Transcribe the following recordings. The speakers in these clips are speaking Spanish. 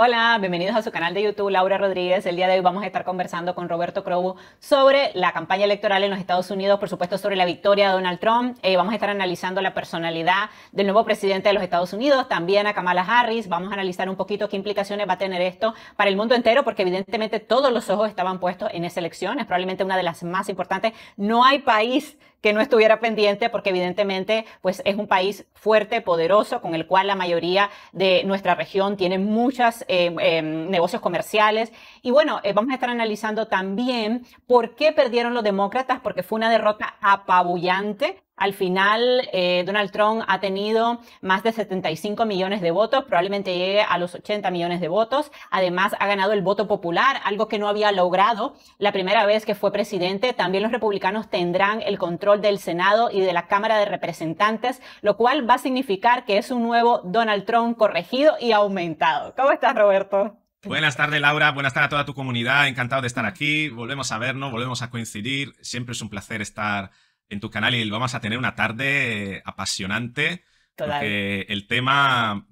Hola, bienvenidos a su canal de YouTube, Laura Rodríguez. El día de hoy vamos a estar conversando con Roberto Crow sobre la campaña electoral en los Estados Unidos, por supuesto sobre la victoria de Donald Trump. Eh, vamos a estar analizando la personalidad del nuevo presidente de los Estados Unidos, también a Kamala Harris. Vamos a analizar un poquito qué implicaciones va a tener esto para el mundo entero, porque evidentemente todos los ojos estaban puestos en esa elección. Es probablemente una de las más importantes. No hay país que no estuviera pendiente porque evidentemente pues es un país fuerte, poderoso, con el cual la mayoría de nuestra región tiene muchos eh, em, negocios comerciales. Y bueno, eh, vamos a estar analizando también por qué perdieron los demócratas, porque fue una derrota apabullante al final, eh, Donald Trump ha tenido más de 75 millones de votos, probablemente llegue a los 80 millones de votos. Además, ha ganado el voto popular, algo que no había logrado la primera vez que fue presidente. También los republicanos tendrán el control del Senado y de la Cámara de Representantes, lo cual va a significar que es un nuevo Donald Trump corregido y aumentado. ¿Cómo estás, Roberto? Buenas tardes, Laura. Buenas tardes a toda tu comunidad. Encantado de estar aquí. Volvemos a vernos, volvemos a coincidir. Siempre es un placer estar en tu canal y vamos a tener una tarde apasionante. Porque el tema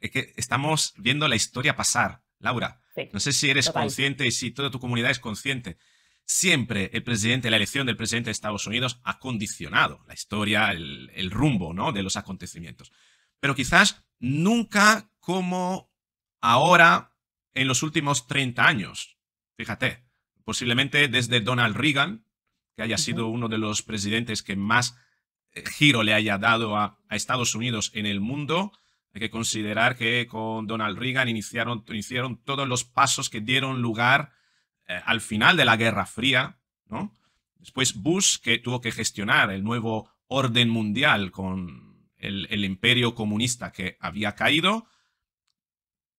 es que estamos viendo la historia pasar, Laura. No sé si eres consciente y si toda tu comunidad es consciente. Siempre el presidente, la elección del presidente de Estados Unidos ha condicionado la historia, el, rumbo ¿no? de los acontecimientos. Pero quizás nunca como ahora en los últimos 30 años. Fíjate, posiblemente desde Donald Reagan, que haya sido uno de los presidentes que más eh, giro le haya dado a, Estados Unidos en el mundo. Hay que considerar que con Donald Reagan iniciaron, todos los pasos que dieron lugar eh, al final de la Guerra Fría, ¿no? Después Bush, que tuvo que gestionar el nuevo orden mundial con el imperio comunista que había caído.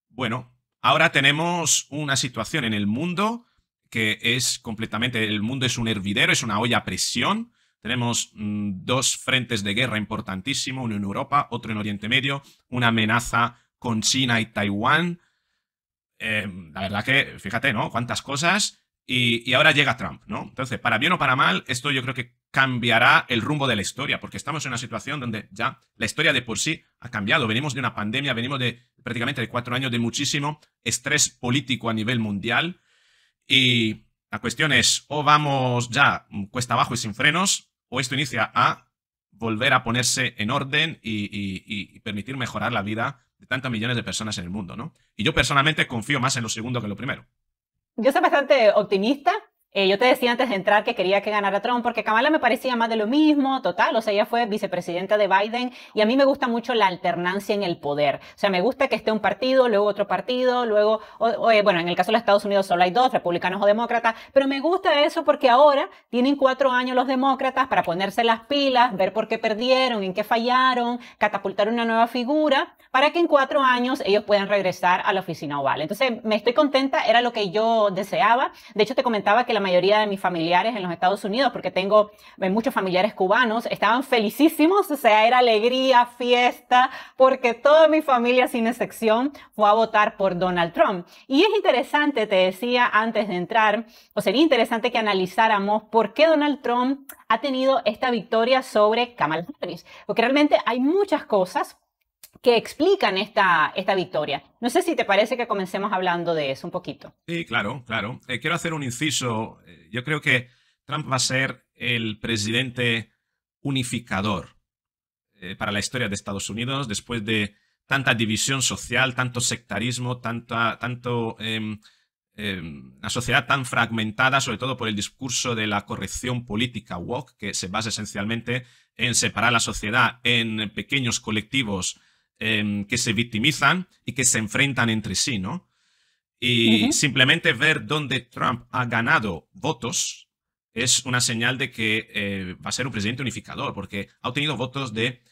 Bueno, ahora tenemos una situación en el mundo que es completamente, el mundo es un hervidero, es una olla a presión. Tenemos mm, dos frentes de guerra importantísimos, uno en Europa, otro en Oriente Medio, una amenaza con China y Taiwán. Em, la verdad que, fíjate, ¿no? Cuántas cosas. Y, ahora llega Trump, ¿no? Entonces, para bien o para mal, esto yo creo que cambiará el rumbo de la historia, porque estamos en una situación donde ya la historia de por sí ha cambiado. Venimos de una pandemia, venimos de prácticamente de cuatro años de muchísimo estrés político a nivel mundial. Y la cuestión es, o vamos ya cuesta abajo y sin frenos, o esto inicia a volver a ponerse en orden y, permitir mejorar la vida de tantas millones de personas en el mundo, ¿no? Y yo personalmente confío más en lo segundo que en lo primero. Yo soy bastante optimista eh, yo te decía antes de entrar que quería que ganara Trump porque Kamala me parecía más de lo mismo, total, o sea, ella fue vicepresidenta de Biden y a mí me gusta mucho la alternancia en el poder. O sea, me gusta que esté un partido, luego otro partido, luego, eh, bueno, en el caso de los Estados Unidos solo hay dos, republicanos o demócratas, pero me gusta eso porque ahora tienen cuatro años los demócratas para ponerse las pilas, ver por qué perdieron, en qué fallaron, catapultar una nueva figura para que en cuatro años ellos puedan regresar a la oficina oval. Entonces, me estoy contenta, era lo que yo deseaba. De hecho, te comentaba que la mayoría de mis familiares en los Estados Unidos, porque tengo eh, muchos familiares cubanos, estaban felicísimos, o sea, era alegría, fiesta, porque toda mi familia, sin excepción, fue a votar por Donald Trump. Y es interesante, te decía antes de entrar, o sería interesante que analizáramos por qué Donald Trump ha tenido esta victoria sobre Kamala Harris, porque realmente hay muchas cosas que explican esta, esta victoria. No sé si te parece que comencemos hablando de eso un poquito. Sí, claro, claro. Eh, quiero hacer un inciso. Eh, yo creo que Trump va a ser el presidente unificador eh, para la historia de Estados Unidos después de tanta división social, tanto sectarismo, tanta, tanto em, em, una sociedad tan fragmentada, sobre todo por el discurso de la corrección política woke, que se basa esencialmente en separar la sociedad en pequeños colectivos Em, que se victimizan y que se enfrentan entre sí, ¿no? Y simplemente ver dónde Trump ha ganado votos es una señal de que eh, va a ser un presidente unificador, porque ha obtenido votos de,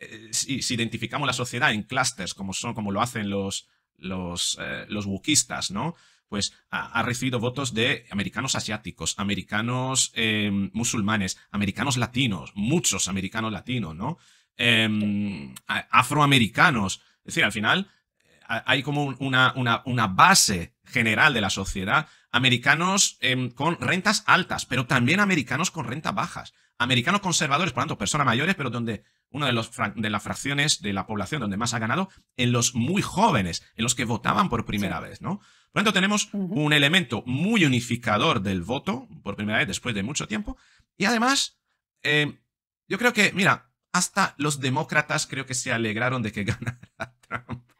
eh, si, identificamos la sociedad en clústeres, como, son, como lo hacen los, los, eh, los wokistas, ¿no? pues ha, recibido votos de americanos asiáticos, americanos em, musulmanes, americanos latinos, muchos americanos latinos, ¿no? Em, afroamericanos. Es decir, al final eh, hay como una, una, una base general de la sociedad, americanos em, con rentas altas, pero también americanos con rentas bajas, americanos conservadores, por lo tanto, personas mayores, pero donde una de, las fracciones de la población donde más ha ganado, en los muy jóvenes, en los que votaban por primera vez, ¿no? Por lo tanto, tenemos un elemento muy unificador del voto, por primera vez después de mucho tiempo, y además, em, yo creo que, mira, hasta los demócratas creo que se alegraron de que ganara Trump.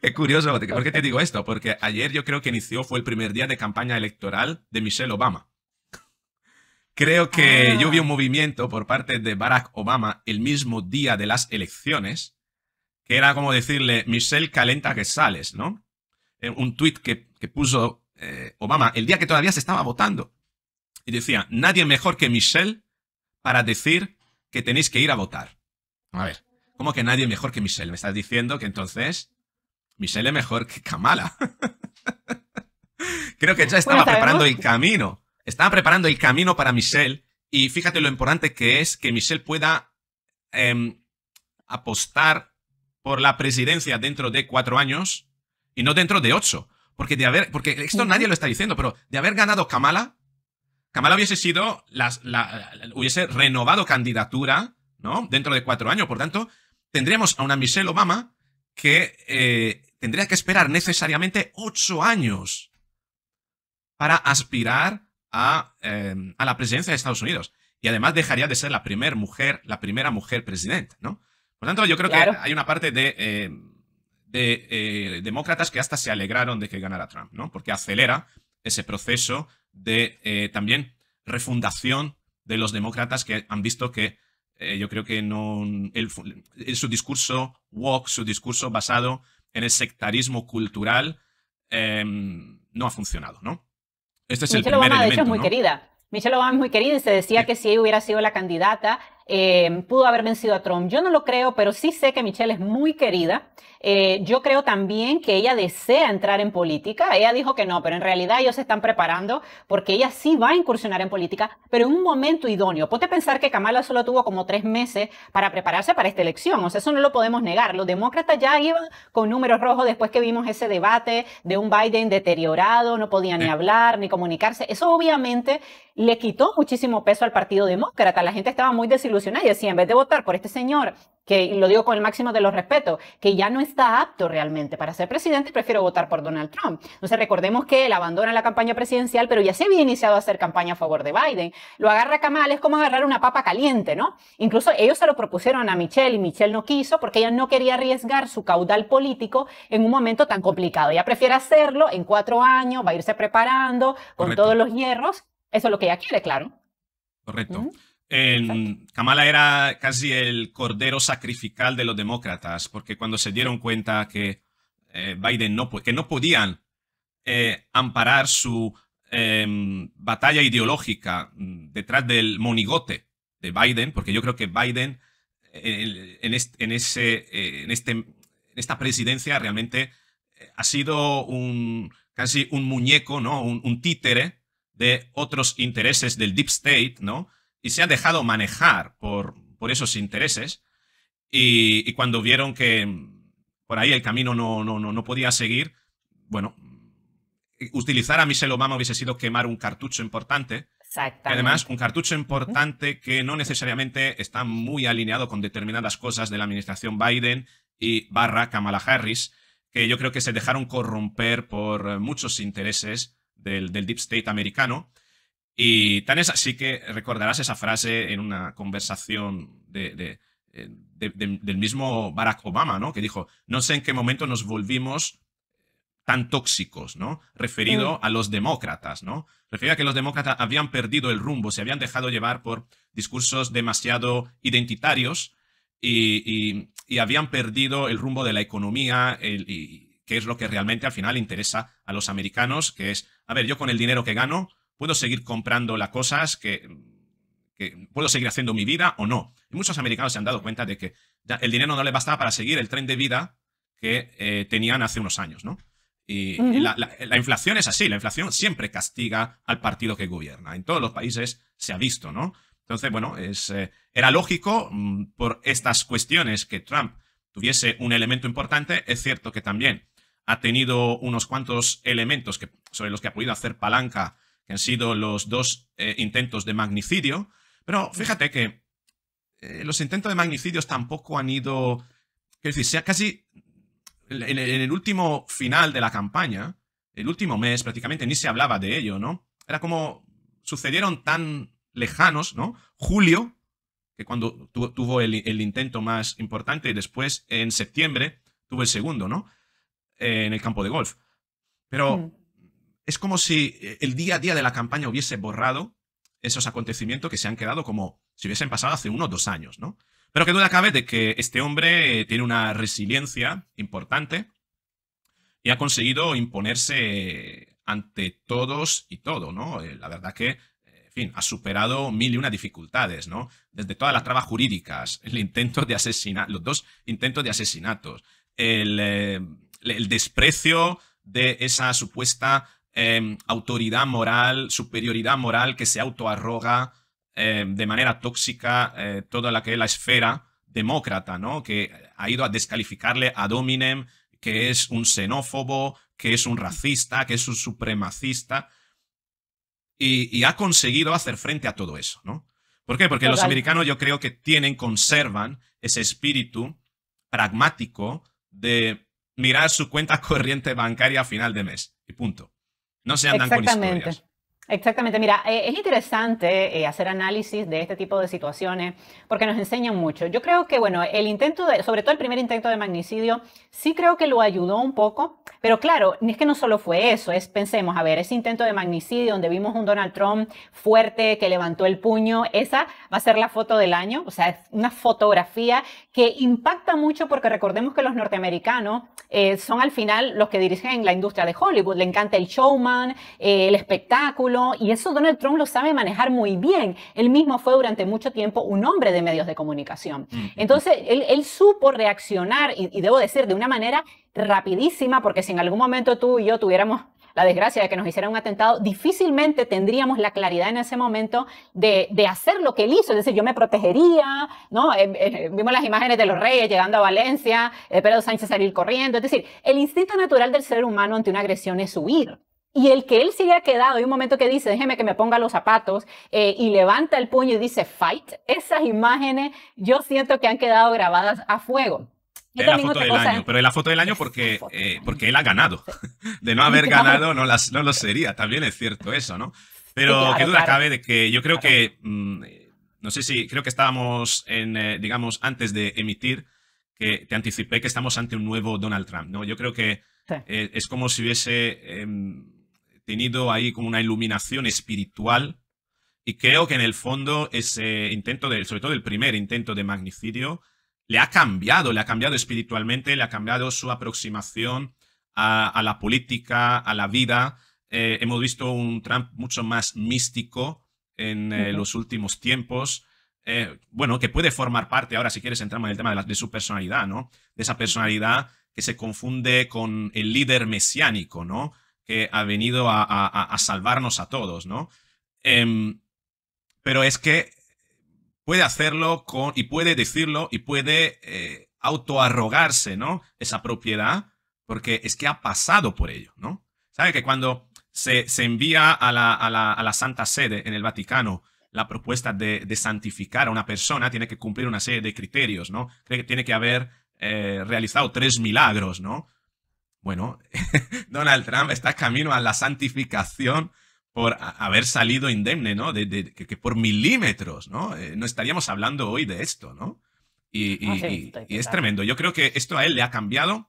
Es curioso, ¿por qué te digo esto? Porque ayer yo creo que inició, fue el primer día de campaña electoral de Michelle Obama. Creo que ah. yo vi un movimiento por parte de Barack Obama el mismo día de las elecciones, que era como decirle, Michelle calenta que sales, ¿no? Eh, un tuit que, puso eh, Obama el día que todavía se estaba votando. Y decía, nadie mejor que Michelle para decir que tenéis que ir a votar. A ver, ¿cómo que nadie mejor que Michelle? Me estás diciendo que entonces Michelle es mejor que Kamala. Creo que ya estaba preparando el camino. Estaba preparando el camino para Michelle. Y fíjate lo importante que es que Michelle pueda em, apostar por la presidencia dentro de cuatro años y no dentro de ocho. Porque de haber. Porque esto nadie lo está diciendo, pero de haber ganado Kamala, Kamala hubiese sido, hubiese renovado candidatura, ¿no? Dentro de cuatro años. Por tanto, tendríamos a una Michelle Obama que eh, tendría que esperar necesariamente ocho años para aspirar eh, a, la presidencia de Estados Unidos. Y además dejaría de ser la primera mujer, la primera mujer presidenta, ¿no? Por tanto, yo creo que hay una parte de, eh, de demócratas que hasta se alegraron de que ganara Trump, ¿no? Porque acelera ese proceso de eh, también refundación de los demócratas que han visto que eh, yo creo que no su discurso woke, su discurso basado en el sectarismo cultural, em, no ha funcionado, ¿no? Este es Michelle el primer Obama, de hecho, es muy querida. Michelle Obama es muy querida y se decía que si hubiera sido la candidata, Em, pudo haber vencido a Trump. Yo no lo creo, pero sí sé que Michelle es muy querida. Eh, yo creo también que ella desea entrar en política. Ella dijo que no, pero en realidad ellos se están preparando porque ella sí va a incursionar en política, pero en un momento idóneo. Ponte pensar que Kamala solo tuvo como tres meses para prepararse para esta elección. O sea, eso no lo podemos negar. Los demócratas ya iban con números rojos después que vimos ese debate de un Biden deteriorado, no podía ni hablar ni comunicarse. Eso obviamente le quitó muchísimo peso al Partido Demócrata. La gente estaba muy desilusionada y así en vez de votar por este señor, que lo digo con el máximo de los respetos, que ya no está apto realmente para ser presidente, prefiero votar por Donald Trump. Entonces recordemos que él abandona la campaña presidencial, pero ya se había iniciado a hacer campaña a favor de Biden. Lo agarra Kamal, es como agarrar una papa caliente, ¿no? Incluso ellos se lo propusieron a Michelle y Michelle no quiso porque ella no quería arriesgar su caudal político en un momento tan complicado. Ella prefiere hacerlo en cuatro años, va a irse preparando con todos los hierros. Eso es lo que ella quiere, claro. Correcto en Kamala era casi el cordero sacrificial de los demócratas, porque cuando se dieron cuenta que eh, Biden no, que no podían eh, amparar su em, batalla ideológica mm, detrás del monigote de Biden, porque yo creo que Biden en, ese, eh, en, este, en esta presidencia realmente ha sido un, casi un muñeco, ¿no? un títere de otros intereses del deep state, ¿no? y se han dejado manejar por, por esos intereses. Y, cuando vieron que por ahí el camino no, no, no, no podía seguir, bueno, utilizar a Michelle Obama hubiese sido quemar un cartucho importante. Exactamente. Además, un cartucho importante que no necesariamente está muy alineado con determinadas cosas de la administración Biden y barra Kamala Harris, que yo creo que se dejaron corromper por muchos intereses del, del Deep State americano y tan es así que recordarás esa frase en una conversación eh, de, del mismo Barack Obama, ¿no? Que dijo, no sé en qué momento nos volvimos tan tóxicos, ¿no? Referido mm. a los demócratas, ¿no? Referido a que los demócratas habían perdido el rumbo, se habían dejado llevar por discursos demasiado identitarios y, habían perdido el rumbo de la economía, y, que es lo que realmente al final interesa a los americanos, que es, a ver, yo con el dinero que gano, puedo seguir comprando las cosas que, puedo seguir haciendo mi vida o no. Y muchos americanos se han dado cuenta de que el dinero no les bastaba para seguir el tren de vida que eh, tenían hace unos años, ¿no? Y, la, inflación es así, la inflación siempre castiga al partido que gobierna. En todos los países se ha visto, ¿no? Entonces, bueno, es, eh, era lógico mm, por estas cuestiones que Trump tuviese un elemento importante. Es cierto que también ha tenido unos cuantos elementos que, sobre los que ha podido hacer palanca que han sido los dos eh, intentos de magnicidio. Pero fíjate que eh, los intentos de magnicidios tampoco han ido. Es decir, sea casi. En, el último final de la campaña, el último mes prácticamente ni se hablaba de ello, ¿no? Era como. Sucedieron tan lejanos, ¿no? Julio, que cuando tuvo el, intento más importante, y después en septiembre tuvo el segundo, ¿no? Eh, en el campo de golf. Pero. Mm es como si eh, el día a día de la campaña hubiese borrado esos acontecimientos que se han quedado como si hubiesen pasado hace uno o dos años, ¿no? Pero que duda cabe de que este hombre eh, tiene una resiliencia importante y ha conseguido imponerse ante todos y todo, ¿no? Eh, la verdad que, en fin, ha superado mil y una dificultades, ¿no? Desde todas las trabas jurídicas, el intento de asesinar los dos intentos de asesinatos, el, el desprecio de esa supuesta Em, autoridad moral, superioridad moral que se autoarroga em, de manera tóxica eh, toda la que es la esfera demócrata, ¿no? Que ha ido a descalificarle a Dominem, que es un xenófobo, que es un racista, que es un supremacista. Y, ha conseguido hacer frente a todo eso, ¿no? ¿Por qué? Porque los americanos yo creo que tienen, conservan ese espíritu pragmático de mirar su cuenta corriente bancaria a final de mes. Y punto. No se andan Exactamente. Exactamente, mira, eh, es interesante eh, hacer análisis de este tipo de situaciones porque nos enseñan mucho. Yo creo que, bueno, el intento, de, sobre todo el primer intento de magnicidio, sí creo que lo ayudó un poco, pero claro, es que no solo fue eso, es, pensemos, a ver, ese intento de magnicidio donde vimos un Donald Trump fuerte que levantó el puño, esa va a ser la foto del año, o sea, es una fotografía que impacta mucho porque recordemos que los norteamericanos eh, son al final los que dirigen la industria de Hollywood. Le encanta el showman, eh, el espectáculo, y eso Donald Trump lo sabe manejar muy bien. Él mismo fue durante mucho tiempo un hombre de medios de comunicación. Mm, mm, mm. Entonces, él, supo reaccionar, y debo decir, de una manera rapidísima, porque si en algún momento tú y yo tuviéramos la desgracia de que nos hiciera un atentado, difícilmente tendríamos la claridad en ese momento de, de hacer lo que él hizo. Es decir, yo me protegería, ¿no? Eh, eh, eh, vimos las imágenes de los reyes llegando a Valencia, Pedro Sánchez salir corriendo. Es decir, el instinto natural del ser humano ante una agresión es huir. Y el que él se haya quedado, hay un momento que dice, déjeme que me ponga los zapatos, y levanta el puño y dice, fight, esas imágenes yo siento que han quedado grabadas a fuego. Es la foto del año, pero es la foto del año porque, eh, porque él ha ganado. De no haber ganado no, las, no lo sería, también es cierto eso, ¿no? Pero que qué duda cabe de que yo creo que, mm, no sé si, creo que estábamos en, eh, digamos, antes de emitir, que te anticipé que estamos ante un nuevo Donald Trump, ¿no? Yo creo que eh, es como si hubiese em, tenido ahí como una iluminación espiritual y creo que en el fondo ese intento, de, sobre todo el primer intento de magnicidio, le ha cambiado, le ha cambiado espiritualmente, le ha cambiado su aproximación a, la política, a la vida. Eh, hemos visto un Trump mucho más místico en eh, los últimos tiempos. Eh, bueno, que puede formar parte, ahora si quieres entramos en el tema de, su personalidad, ¿no? De esa personalidad que se confunde con el líder mesiánico, ¿no? Que ha venido a salvarnos a todos, ¿no? Em, pero es que puede hacerlo con, y puede decirlo y puede eh, autoarrogarse, ¿no? Esa propiedad, porque es que ha pasado por ello, ¿no? ¿Sabe que cuando se, se envía a la, a, la, Santa Sede en el Vaticano la propuesta de, santificar a una persona, tiene que cumplir una serie de criterios, ¿no? tiene que haber eh, realizado tres milagros, ¿no? Bueno, Donald Trump está camino a la santificación por haber salido indemne, ¿no? que, por milímetros, ¿no? Eh, no estaríamos hablando hoy de esto, ¿no? Y, ah, es tremendo. Yo creo que esto a él le ha cambiado,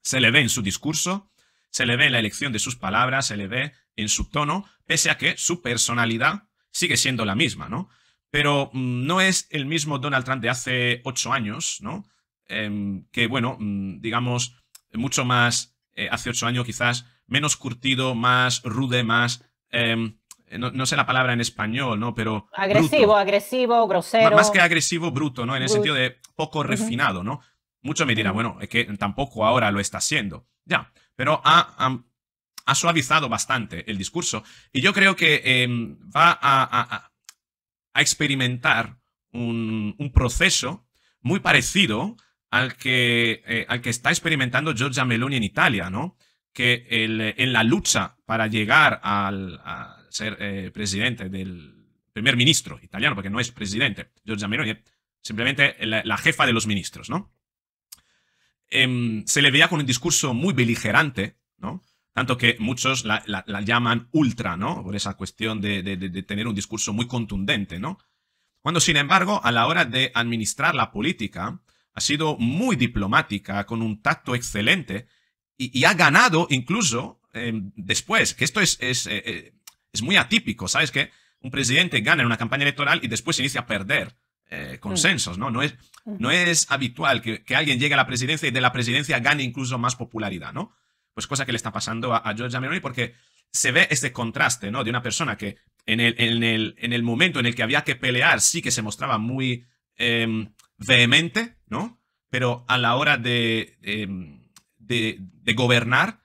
se le ve en su discurso, se le ve en la elección de sus palabras, se le ve en su tono, pese a que su personalidad sigue siendo la misma, ¿no? Pero mm, no es el mismo Donald Trump de hace ocho años, ¿no? Em, que, bueno, mm, digamos, mucho más, eh, hace ocho años quizás, menos curtido, más rude, más Em, eh, no, sé la palabra en español, ¿no? Pero... Agresivo, agresivo, grosero. más que agresivo, bruto, ¿no? En el sentido de poco refinado, ¿no? Mucho me dirá, bueno, es que tampoco ahora lo está haciendo. Ya, pero ha, suavizado bastante el discurso y yo creo que em, va a, experimentar un, proceso muy parecido al que, eh, al que está experimentando Giorgia Meloni en Italia, ¿no? que eh, en la lucha para llegar al, a ser eh, presidente del primer ministro italiano, porque no es presidente, Giorgia Meloni, eh, simplemente la, jefa de los ministros, ¿no? Em, se le veía con un discurso muy beligerante, ¿no? Tanto que muchos la, llaman ultra, ¿no? Por esa cuestión de, de, tener un discurso muy contundente, ¿no? Cuando, sin embargo, a la hora de administrar la política, ha sido muy diplomática, con un tacto excelente, y, ha ganado incluso em, después, que esto es, es, eh, eh, muy atípico, ¿sabes? Que un presidente gana en una campaña electoral y después se inicia a perder eh, consensos, ¿no? No es, mm. no es habitual que, alguien llegue a la presidencia y de la presidencia gane incluso más popularidad, ¿no? Pues cosa que le está pasando a, George Georgia Meloni porque se ve este contraste, ¿no? De una persona que en el, en el, en el momento en el que había que pelear sí que se mostraba muy em, vehemente, ¿no? Pero a la hora de em, de, gobernar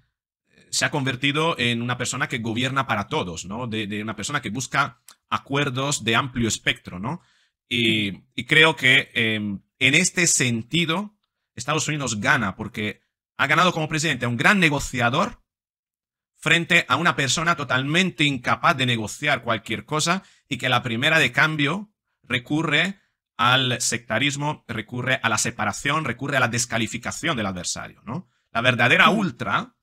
eh, se ha convertido en una persona que gobierna para todos, ¿no? De, una persona que busca acuerdos de amplio espectro, ¿no? Y, creo que em, en este sentido Estados Unidos gana porque ha ganado como presidente a un gran negociador frente a una persona totalmente incapaz de negociar cualquier cosa y que la primera de cambio recurre al sectarismo, recurre a la separación, recurre a la descalificación del adversario, ¿no? La verdadera mm. ultra,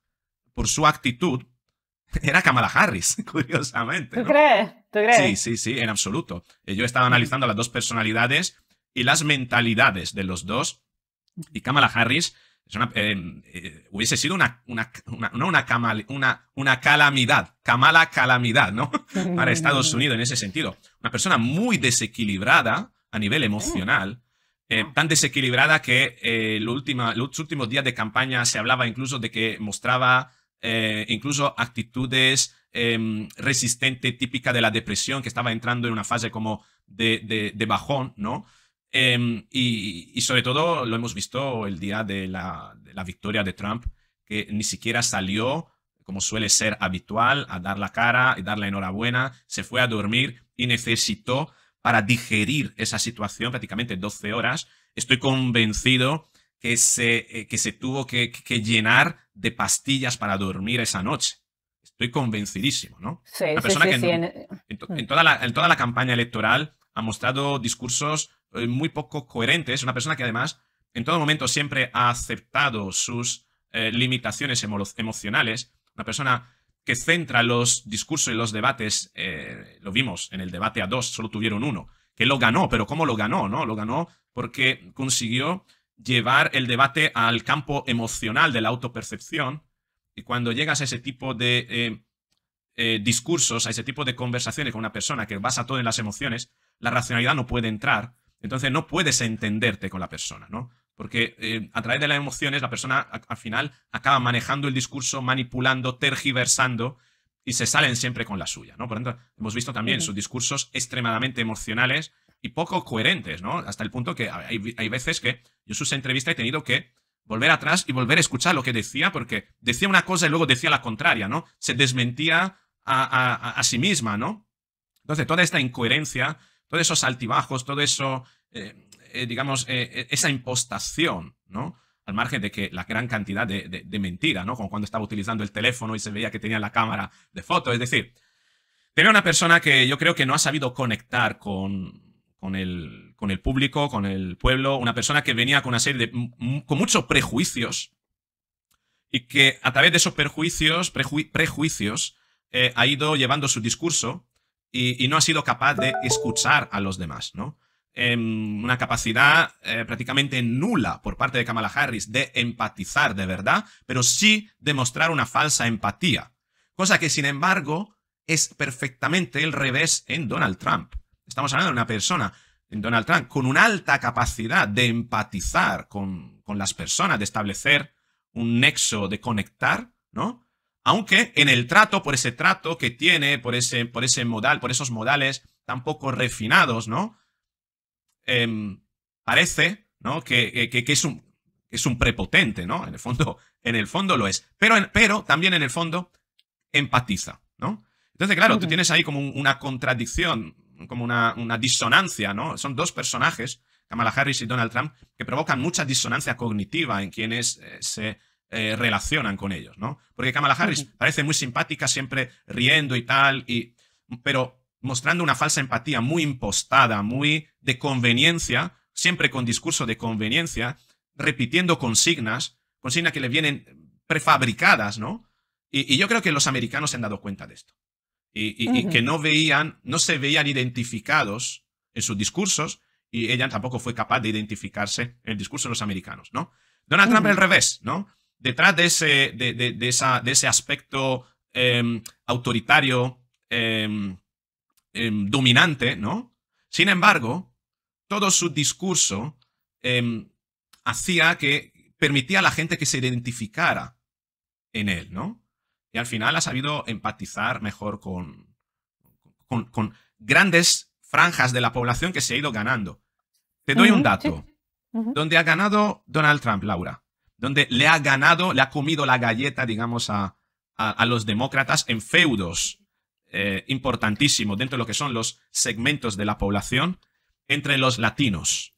por su actitud, era Kamala Harris, curiosamente. ¿Tú crees? Sí, sí, sí, en absoluto. Eh, yo estaba mm. analizando las dos personalidades y las mentalidades de los dos. Y Kamala Harris es una, eh, eh, hubiese sido una, una, no una, una, una calamidad, Kamala calamidad, ¿no? Para Estados mm. Unidos en ese sentido. Una persona muy desequilibrada a nivel emocional, eh, tan desequilibrada que eh, última, los últimos días de campaña se hablaba incluso de que mostraba eh, incluso actitudes em, resistentes, típica de la depresión, que estaba entrando en una fase como de, bajón, ¿no? Em, y, sobre todo lo hemos visto el día de la, de la victoria de Trump, que ni siquiera salió como suele ser habitual, a dar la cara y dar la enhorabuena, se fue a dormir y necesitó para digerir esa situación, prácticamente 12 horas, estoy convencido que se, eh, que se tuvo que, llenar de pastillas para dormir esa noche. Estoy convencidísimo, ¿no? Una persona que en, toda la, en toda la campaña electoral ha mostrado discursos eh, muy poco coherentes. Una persona que además en todo momento siempre ha aceptado sus eh, limitaciones emocionales. Una persona que centra los discursos y los debates, eh, lo vimos en el debate a dos, solo tuvieron uno, que lo ganó, pero ¿cómo lo ganó? No? Lo ganó porque consiguió llevar el debate al campo emocional de la autopercepción y cuando llegas a ese tipo de eh, eh, discursos, a ese tipo de conversaciones con una persona que basa todo en las emociones, la racionalidad no puede entrar, entonces no puedes entenderte con la persona, ¿no? Porque eh, a través de las emociones la persona al final acaba manejando el discurso, manipulando, tergiversando y se salen siempre con la suya, ¿no? Por tanto, hemos visto también sus discursos extremadamente emocionales y poco coherentes, ¿no? Hasta el punto que hay, veces que yo en sus entrevistas he tenido que volver atrás y volver a escuchar lo que decía, porque decía una cosa y luego decía la contraria, ¿no? Se desmentía a, sí misma, ¿no? Entonces, toda esta incoherencia, todos esos altibajos, todo eso... Eh, eh, digamos, eh, eh, esa impostación, ¿no? Al margen de que la gran cantidad de, de, mentira, ¿no? Como cuando estaba utilizando el teléfono y se veía que tenía la cámara de foto. Es decir, tenía una persona que yo creo que no ha sabido conectar con, el, público, con el pueblo, una persona que venía con una serie de. con muchos prejuicios. Y que a través de esos prejuicios, prejuicios ha ido llevando su discurso y, no ha sido capaz de escuchar a los demás, ¿no? Em, una capacidad eh, prácticamente nula por parte de Kamala Harris de empatizar de verdad, pero sí demostrar una falsa empatía. Cosa que, sin embargo, es perfectamente el revés en Donald Trump. Estamos hablando de una persona, en Donald Trump, con una alta capacidad de empatizar con, las personas, de establecer un nexo, de conectar, ¿no? Aunque en el trato, por ese trato que tiene, por ese, por ese modal, por esos modales tan poco refinados, ¿no? Em, parece ¿no? que, que, es, un, es, un, prepotente, ¿no? En el fondo, en el fondo lo es. Pero, pero también en el fondo empatiza, ¿no? Entonces, claro, tú tienes ahí como una contradicción, como una, una, disonancia, ¿no? Son dos personajes, Kamala Harris y Donald Trump, que provocan mucha disonancia cognitiva en quienes eh, se eh, relacionan con ellos, ¿no? Porque Kamala Harris parece muy simpática, siempre riendo y tal, y, pero mostrando una falsa empatía muy impostada, muy de conveniencia, siempre con discurso de conveniencia, repitiendo consignas, consignas que le vienen prefabricadas, ¿no? Y, yo creo que los americanos se han dado cuenta de esto. Y, que no veían, no se veían identificados en sus discursos y ella tampoco fue capaz de identificarse en el discurso de los americanos, ¿no? Donald Trump al revés, ¿no? Detrás de ese, de, de, esa, de ese aspecto em, autoritario, em, Em, dominante, ¿no? Sin embargo, todo su discurso em, hacía que permitía a la gente que se identificara en él, ¿no? Y al final ha sabido empatizar mejor con, con, grandes franjas de la población que se ha ido ganando. Te doy un dato. Donde ha ganado Donald Trump, Laura. Donde le ha ganado, le ha comido la galleta, digamos, a los demócratas en feudos eh, importantísimo dentro de lo que son los segmentos de la población entre los latinos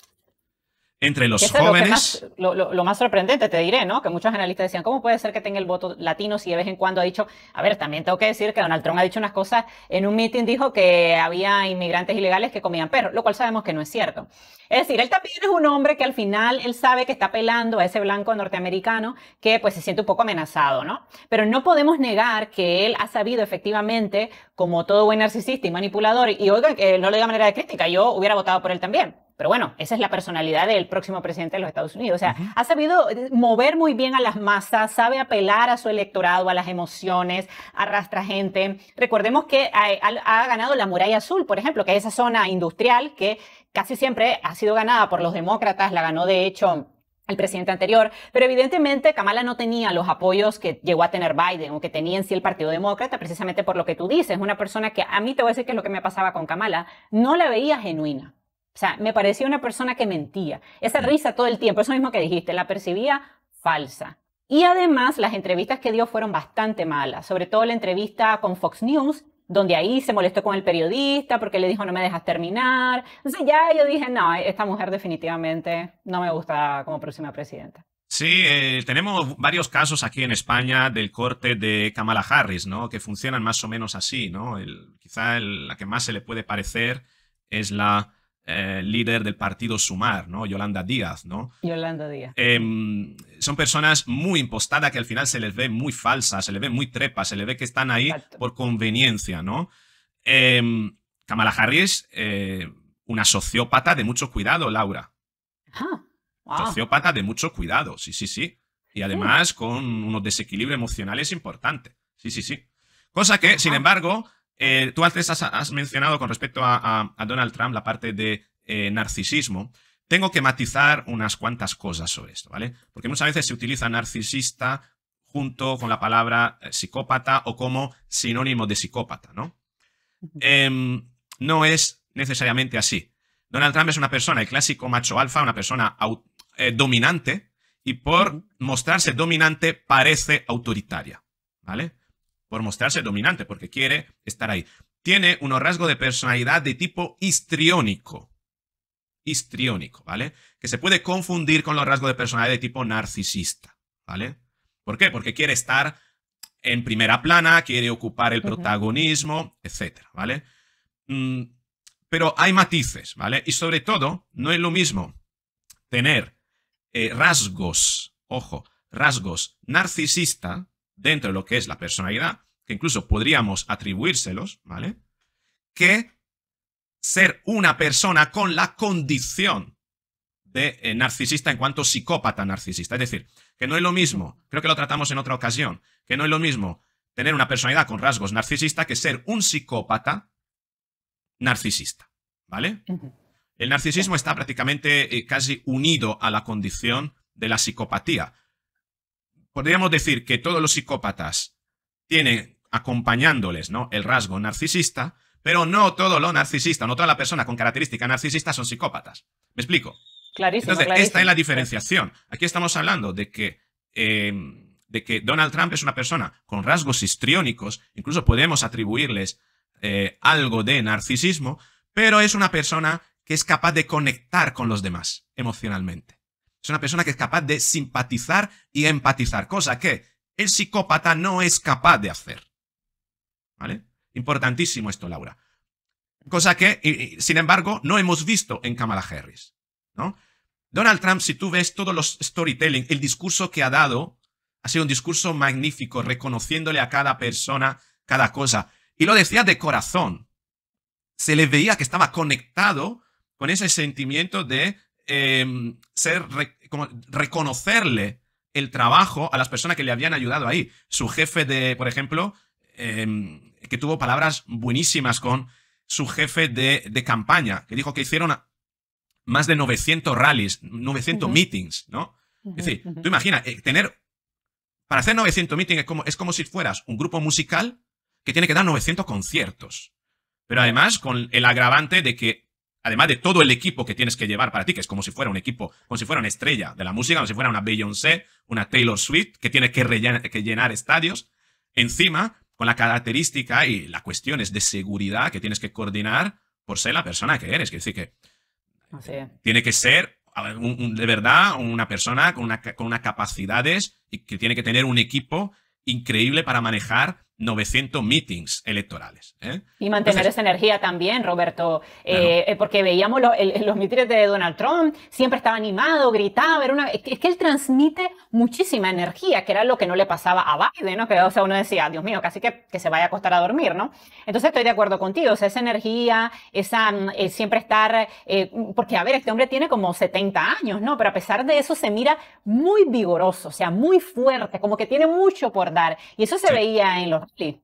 entre los jóvenes. lo, más, sorprendente, te diré, ¿no? Que muchos analistas decían, ¿cómo puede ser que tenga el voto latino si de vez en cuando ha dicho, a ver, también tengo que decir que Donald Trump ha dicho unas cosas, en un meeting dijo que había inmigrantes ilegales que comían perros, lo cual sabemos que no es cierto. Es decir, él también es un hombre que al final él sabe que está apelando a ese blanco norteamericano que pues se siente un poco amenazado, ¿no? Pero no podemos negar que él ha sabido efectivamente, como todo buen narcisista y manipulador, y oigan, que no le diga manera de crítica, yo hubiera votado por él también. Pero bueno, esa es la personalidad del próximo presidente de los Estados Unidos. O sea, ha sabido eh, mover muy bien a las masas, sabe apelar a su electorado, a las emociones, arrastra gente. Recordemos que ha, ha ganado la muralla azul, por ejemplo, que es esa zona industrial que casi siempre ha sido ganada por los demócratas, la ganó de hecho el presidente anterior, pero evidentemente Kamala no tenía los apoyos que llegó a tener Biden o que tenía en sí el Partido Demócrata, precisamente por lo que tú dices, una persona que a mí te voy a decir que es lo que me pasaba con Kamala, no la veía genuina. O sea, me parecía una persona que mentía. Esa risa todo el tiempo, eso mismo que dijiste, la percibía falsa. Y además las entrevistas que dio fueron bastante malas, sobre todo la entrevista con Fox News, donde ahí se molestó con el periodista porque le dijo no me dejas terminar. Entonces ya yo dije, no, esta mujer definitivamente no me gusta como próxima presidenta. Sí, eh, tenemos varios casos aquí en España del corte de Kamala Harris, ¿no? Que funcionan más o menos así, ¿no? El, quizá la que más se le puede parecer es la eh, líder del partido Sumar, ¿no? Yolanda Díaz, ¿no? Yolanda Díaz. Em, son personas muy impostadas que al final se les ve muy falsas, se les ve muy trepas, se les ve que están ahí por conveniencia, ¿no? Em, Kamala Harris, eh, una sociópata de mucho cuidado, Laura. Ah, Sociópata de mucho cuidado, sí, sí, sí. Y además con unos desequilibrios emocionales importantes. Sí, sí, sí. Cosa que, sin embargo, eh, tú antes has, mencionado con respecto a, Donald Trump la parte de eh, narcisismo. Tengo que matizar unas cuantas cosas sobre esto, ¿vale? Porque muchas veces se utiliza narcisista junto con la palabra eh, psicópata o como sinónimo de psicópata, ¿no? Em, no es necesariamente así. Donald Trump es una persona, el clásico macho alfa, una persona dominante y por mostrarse dominante parece autoritaria, ¿vale? por mostrarse dominante, porque quiere estar ahí. Tiene unos rasgos de personalidad de tipo histriónico. Histriónico, ¿vale? Que se puede confundir con los rasgos de personalidad de tipo narcisista, ¿vale? ¿Por qué? Porque quiere estar en primera plana, quiere ocupar el protagonismo, etcétera, ¿vale? Mm, pero hay matices, ¿vale? Y sobre todo, no es lo mismo tener eh, rasgos, ojo, rasgos narcisista, dentro de lo que es la personalidad, que incluso podríamos atribuírselos, ¿vale? Que ser una persona con la condición de eh, narcisista en cuanto psicópata narcisista. Es decir, que no es lo mismo, creo que lo tratamos en otra ocasión, que no es lo mismo tener una personalidad con rasgos narcisista que ser un psicópata narcisista. ¿Vale? El narcisismo está prácticamente eh, casi unido a la condición de la psicopatía podríamos decir que todos los psicópatas tienen acompañándoles ¿no? el rasgo narcisista, pero no todo lo narcisista, no toda la persona con característica narcisista son psicópatas. ¿Me explico? Clarísimo, Entonces, esta es la diferenciación. Aquí estamos hablando de que, em, de que Donald Trump es una persona con rasgos histriónicos, incluso podemos atribuirles eh, algo de narcisismo, pero es una persona que es capaz de conectar con los demás emocionalmente. Es una persona que es capaz de simpatizar y empatizar, cosa que el psicópata no es capaz de hacer. ¿Vale? Importantísimo esto, Laura. Cosa que, sin embargo, no hemos visto en Kamala Harris. ¿no? Donald Trump, si tú ves todos los storytelling, el discurso que ha dado, ha sido un discurso magnífico, reconociéndole a cada persona cada cosa. Y lo decía de corazón. Se le veía que estaba conectado con ese sentimiento de Em, ser, reconocerle el trabajo a las personas que le habían ayudado ahí. Su jefe de, por ejemplo, em, que tuvo palabras buenísimas con su jefe de, campaña, que dijo que hicieron más de 900 rallies, 900 meetings, ¿no? Es decir, tú imaginas, eh, tener, para hacer 900 meetings como, es como si fueras un grupo musical que tiene que dar 900 conciertos. Pero además con el agravante de que además de todo el equipo que tienes que llevar para ti, que es como si fuera un equipo, como si fuera una estrella de la música, como si fuera una Beyoncé, una Taylor Swift, que tiene que, llenar estadios, encima con la característica y las cuestiones de seguridad que tienes que coordinar por ser la persona que eres. Que decir que tiene que ser de verdad una persona con, con unas capacidades y que tiene que tener un equipo increíble para manejar 900 meetings electorales. ¿eh? Y mantener esa energía también, Roberto, eh, eh, porque veíamos los mítines de Donald Trump, siempre estaba animado, gritaba, era una, es que él transmite muchísima energía, que era lo que no le pasaba a Biden, ¿no? que o sea, uno decía, Dios mío, casi que, que, se vaya a acostar a dormir, ¿no? Entonces estoy de acuerdo contigo, o sea, esa energía, esa siempre estar, porque a ver, este hombre tiene como 70 años, ¿no? Pero a pesar de eso se mira muy vigoroso, o sea, muy fuerte, como que tiene mucho por dar, y eso se veía en los Sí.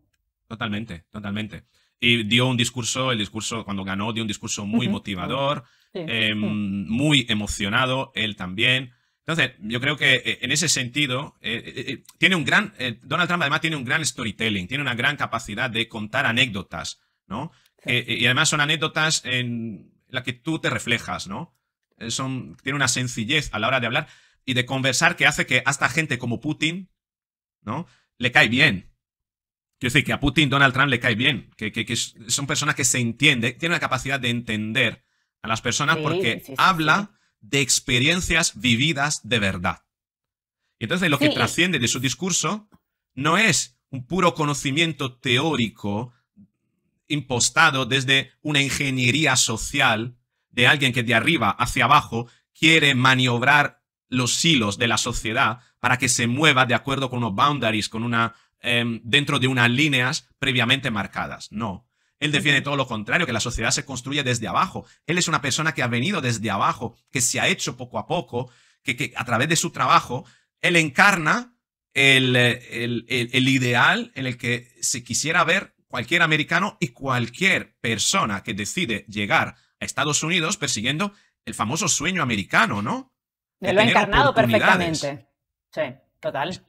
Totalmente, totalmente. Y dio un discurso, el discurso, cuando ganó, dio un discurso muy motivador, em, muy emocionado, él también. Entonces, yo creo que eh, en ese sentido, eh, eh, tiene un gran, Donald Trump además tiene un gran storytelling, tiene una gran capacidad de contar anécdotas, ¿no? y además son anécdotas en las que tú te reflejas, ¿no? tiene una sencillez a la hora de hablar y de conversar que hace que hasta gente como Putin, ¿no? Le cae bien, Quiero decir que a Putin Donald Trump le cae bien, que, son personas que se entienden, tienen la capacidad de entender a las personas porque habla de experiencias vividas de verdad. Y entonces lo que trasciende de su discurso no es un puro conocimiento teórico impostado desde una ingeniería social de alguien que de arriba hacia abajo quiere maniobrar los hilos de la sociedad para que se mueva de acuerdo con unos boundaries, con una, Em, dentro de unas líneas previamente marcadas. No. Él defiende todo lo contrario, que la sociedad se construye desde abajo. Él es una persona que ha venido desde abajo, que se ha hecho poco a poco, que, a través de su trabajo, él encarna el, el, ideal en el que se quisiera ver cualquier americano y cualquier persona que decide llegar a Estados Unidos persiguiendo el famoso sueño americano, ¿no? lo ha encarnado perfectamente. Sí, total.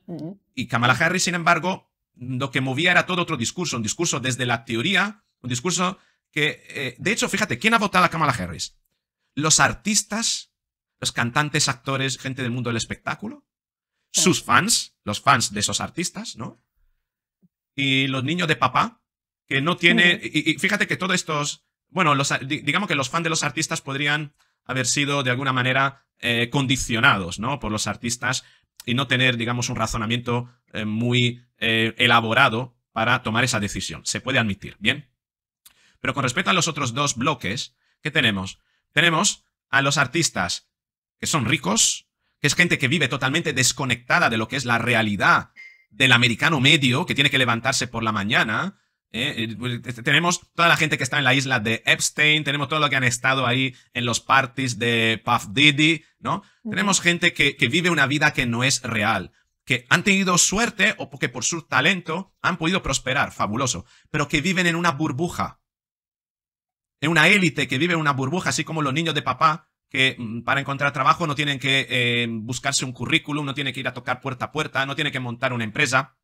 Y Kamala Harris, sin embargo, lo que movía era todo otro discurso, un discurso desde la teoría, un discurso que, eh, de hecho, fíjate, ¿quién ha votado a Kamala Harris? ¿Los artistas, los cantantes, actores, gente del mundo del espectáculo? ¿Sus fans, los fans de esos artistas, ¿no? Y los niños de papá, que no tiene... Y, fíjate que todos estos... Bueno, los, digamos que los fans de los artistas podrían haber sido de alguna manera eh, condicionados, ¿no? Por los artistas y no tener, digamos, un razonamiento eh, muy eh, elaborado para tomar esa decisión. Se puede admitir, ¿bien? Pero con respecto a los otros dos bloques, ¿qué tenemos? Tenemos a los artistas que son ricos, que es gente que vive totalmente desconectada de lo que es la realidad del americano medio, que tiene que levantarse por la mañana, ¿eh? Pues, este, tenemos toda la gente que está en la isla de Epstein, tenemos todo lo que han estado ahí en los parties de Puff Diddy, ¿no? Tenemos gente que, que, vive una vida que no es real, que han tenido suerte o porque por su talento han podido prosperar, fabuloso, pero que viven en una burbuja, en una élite que vive en una burbuja, así como los niños de papá que mm, para encontrar trabajo no tienen que eh, buscarse un currículum, no tienen que ir a tocar puerta a puerta, no tienen que montar una empresa,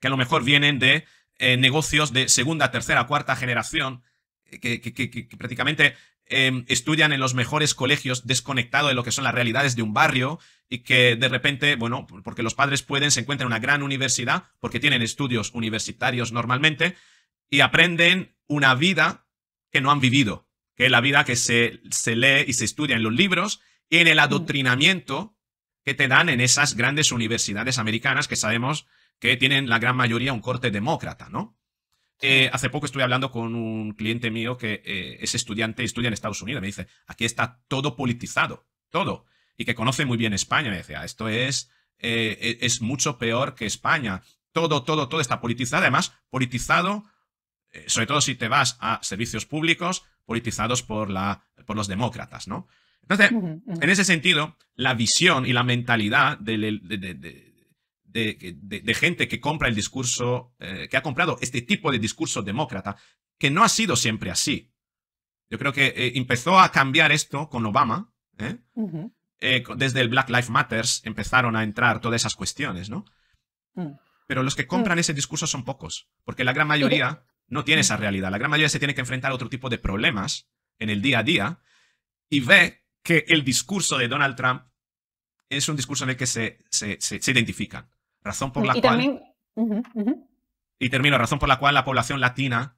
que a lo mejor vienen de eh, negocios de segunda, tercera, cuarta generación eh, que, prácticamente em, estudian en los mejores colegios desconectado de lo que son las realidades de un barrio y que de repente, bueno, porque los padres pueden, se encuentran en una gran universidad, porque tienen estudios universitarios normalmente, y aprenden una vida que no han vivido, que es la vida que se, se lee y se estudia en los libros y en el mm. adoctrinamiento que te dan en esas grandes universidades americanas que sabemos que tienen la gran mayoría un corte demócrata, ¿no? Eh, hace poco estuve hablando con un cliente mío que eh, es estudiante y estudia en Estados Unidos. Me dice, aquí está todo politizado, todo. Y que conoce muy bien España. Me decía, ah, esto es, eh, e-, es mucho peor que España. Todo, todo, todo está politizado. Además, politizado, sobre todo si te vas a servicios públicos, politizados por, la, por los demócratas, ¿no? Entonces, en ese sentido, la visión y la mentalidad del, de, de, gente que compra el discurso, eh, que ha comprado este tipo de discurso demócrata, que no ha sido siempre así. Yo creo que eh, empezó a cambiar esto con Obama. ¿eh? desde el Black Lives Matters empezaron a entrar todas esas cuestiones, ¿no? Mm. Pero los que compran mm. ese discurso son pocos, porque la gran mayoría no tiene mm. esa realidad. La gran mayoría se tiene que enfrentar a otro tipo de problemas en el día a día y ve que el discurso de Donald Trump es un discurso en el que se, se, se identifican. Razón por mm, la y cual. Y termino, razón por la cual la población latina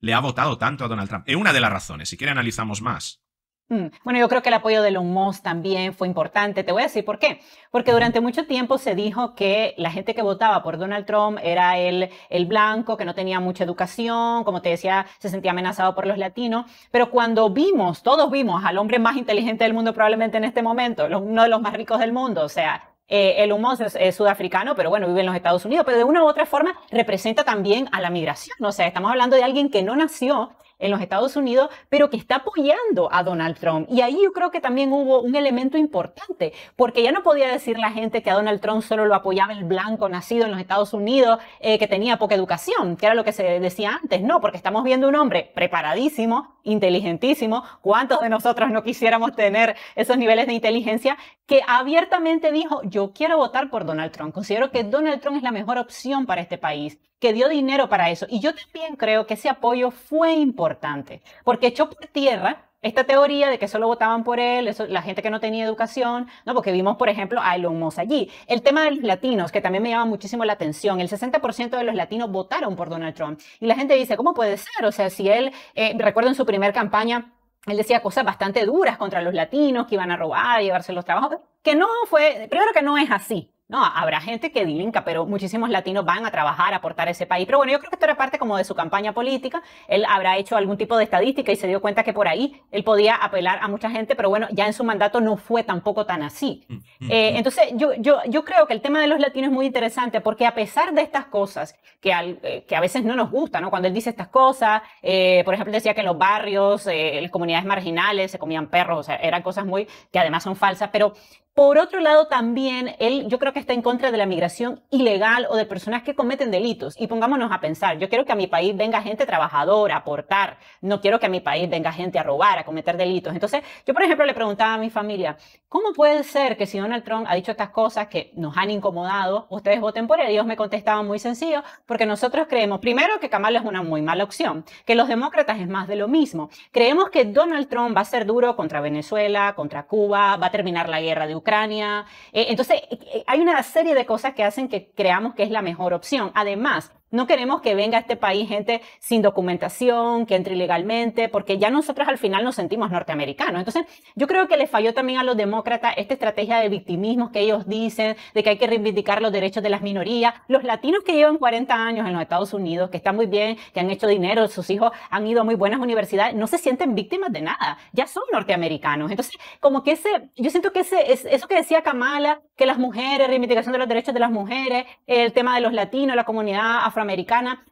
le ha votado tanto a Donald Trump. Es una de las razones, si quiere analizamos más. Mm, bueno, yo creo que el apoyo de Elon Musk también fue importante. Te voy a decir por qué. Porque durante mucho tiempo se dijo que la gente que votaba por Donald Trump era el, el blanco, que no tenía mucha educación, como te decía, se sentía amenazado por los latinos. Pero cuando vimos, todos vimos al hombre más inteligente del mundo probablemente en este momento, uno de los más ricos del mundo, o sea, eh, el humo es, sudafricano, pero bueno, vive en los Estados Unidos, pero de una u otra forma representa también a la migración. O sea, estamos hablando de alguien que no nació en los Estados Unidos, pero que está apoyando a Donald Trump. Y ahí yo creo que también hubo un elemento importante, porque ya no podía decir la gente que a Donald Trump solo lo apoyaba el blanco nacido en los Estados Unidos, eh, que tenía poca educación, que era lo que se decía antes. No, porque estamos viendo un hombre preparadísimo, inteligentísimo. ¿Cuántos de nosotros no quisiéramos tener esos niveles de inteligencia? Que abiertamente dijo, yo quiero votar por Donald Trump. Considero que Donald Trump es la mejor opción para este país que dio dinero para eso. Y yo también creo que ese apoyo fue importante, porque echó por tierra esta teoría de que solo votaban por él, la gente que no tenía educación, ¿no? porque vimos, por ejemplo, a Elon Musk allí. El tema de los latinos, que también me llama muchísimo la atención, el 60% de los latinos votaron por Donald Trump. Y la gente dice, ¿cómo puede ser? O sea, si él, eh, recuerdo en su primera campaña, él decía cosas bastante duras contra los latinos, que iban a robar, y llevarse los trabajos, que no fue, primero que no es así, no, habrá gente que delinca, pero muchísimos latinos van a trabajar, a aportar a ese país. Pero bueno, yo creo que esto era parte como de su campaña política. Él habrá hecho algún tipo de estadística y se dio cuenta que por ahí él podía apelar a mucha gente, pero bueno, ya en su mandato no fue tampoco tan así. Mm, mm, eh, mm. entonces, yo, yo, yo creo que el tema de los latinos es muy interesante porque a pesar de estas cosas, que, eh, que a veces no nos gusta, ¿no? Cuando él dice estas cosas, eh, por ejemplo, decía que en los barrios, las comunidades marginales se comían perros, o sea, eran cosas muy, que además son falsas, pero por otro lado, también él, yo creo que está en contra de la migración ilegal o de personas que cometen delitos. Y pongámonos a pensar, yo quiero que a mi país venga gente trabajadora, a aportar, no quiero que a mi país venga gente a robar, a cometer delitos. Entonces, yo, por ejemplo, le preguntaba a mi familia, ¿cómo puede ser que si Donald Trump ha dicho estas cosas que nos han incomodado, ustedes voten por él? Y Ellos me contestaban muy sencillo, porque nosotros creemos, primero, que Kamala es una muy mala opción, que los demócratas es más de lo mismo. Creemos que Donald Trump va a ser duro contra Venezuela, contra Cuba, va a terminar la guerra de Ucrania Ucrania. Eh, entonces, eh, eh, hay una serie de cosas que hacen que creamos que es la mejor opción. Además, no queremos que venga a este país gente sin documentación, que entre ilegalmente, porque ya nosotros al final nos sentimos norteamericanos. Entonces, yo creo que le falló también a los demócratas esta estrategia de victimismo que ellos dicen, de que hay que reivindicar los derechos de las minorías. Los latinos que llevan 40 años en los Estados Unidos, que están muy bien, que han hecho dinero, sus hijos han ido a muy buenas universidades, no se sienten víctimas de nada, ya son norteamericanos. Entonces, como que ese, yo siento que ese, eso que decía Kamala, que las mujeres, reivindicación de los derechos de las mujeres, el tema de los latinos, la comunidad afroamericana,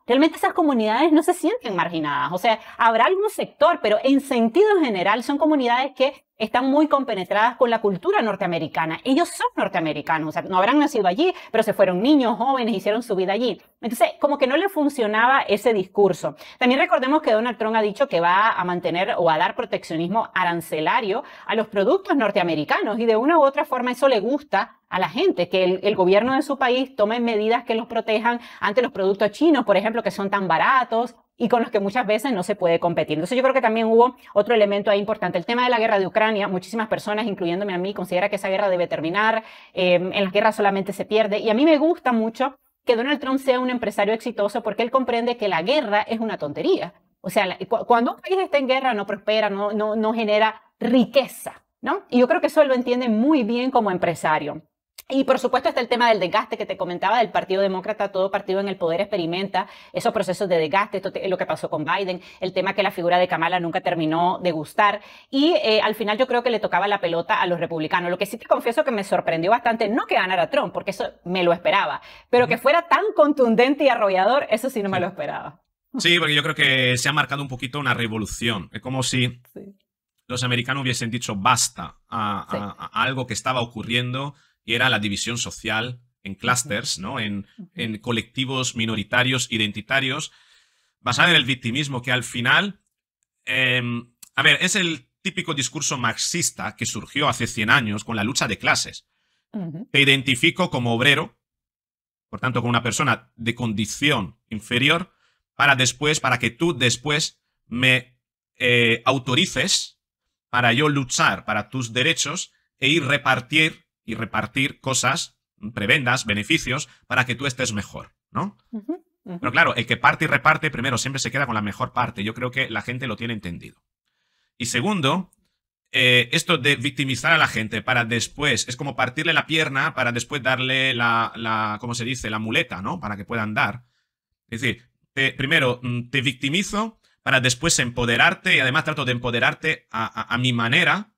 realmente esas comunidades no se sienten marginadas. O sea, habrá algún sector, pero en sentido general son comunidades que están muy compenetradas con la cultura norteamericana. Ellos son norteamericanos, o sea, no habrán nacido allí, pero se fueron niños, jóvenes, hicieron su vida allí. Entonces, como que no le funcionaba ese discurso. También recordemos que Donald Trump ha dicho que va a mantener o a dar proteccionismo arancelario a los productos norteamericanos y de una u otra forma eso le gusta a la gente, que el, gobierno de su país tome medidas que los protejan ante los productos chinos, por ejemplo, que son tan baratos y con los que muchas veces no se puede competir. Entonces yo creo que también hubo otro elemento ahí importante. El tema de la guerra de Ucrania, muchísimas personas, incluyéndome a mí, considera que esa guerra debe terminar, eh, en las guerras solamente se pierde. Y a mí me gusta mucho que Donald Trump sea un empresario exitoso porque él comprende que la guerra es una tontería. O sea, cuando un país está en guerra no prospera, no, no, no genera riqueza, ¿no? Y yo creo que eso lo entiende muy bien como empresario. Y por supuesto está el tema del desgaste que te comentaba del Partido Demócrata. Todo partido en el poder experimenta esos procesos de desgaste, esto es lo que pasó con Biden, el tema que la figura de Kamala nunca terminó de gustar. Y eh, al final yo creo que le tocaba la pelota a los republicanos. Lo que sí te confieso que me sorprendió bastante, no que ganara Trump, porque eso me lo esperaba, pero que fuera tan contundente y arrollador, eso sí no me lo esperaba. Sí, porque yo creo que se ha marcado un poquito una revolución. Es como si los americanos hubiesen dicho basta a algo que estaba ocurriendo y era la división social en clusters, ¿no? En, colectivos minoritarios, identitarios, basada en el victimismo, que al final, em, a ver, es el típico discurso marxista que surgió hace 100 años con la lucha de clases. Te identifico como obrero, por tanto, como una persona de condición inferior, para después, para que tú después me eh, autorices para yo luchar para tus derechos e ir repartir y repartir cosas, mm, prebendas, beneficios, para que tú estés mejor, ¿no? Pero claro, el que parte y reparte, primero, siempre se queda con la mejor parte. Yo creo que la gente lo tiene entendido. Y segundo, eh, esto de victimizar a la gente para después, es como partirle la pierna para después darle la, la ¿cómo se dice?, la muleta, ¿no? Para que puedan dar. Es decir, primero, mm, te victimizo para después empoderarte y además trato de empoderarte a mi manera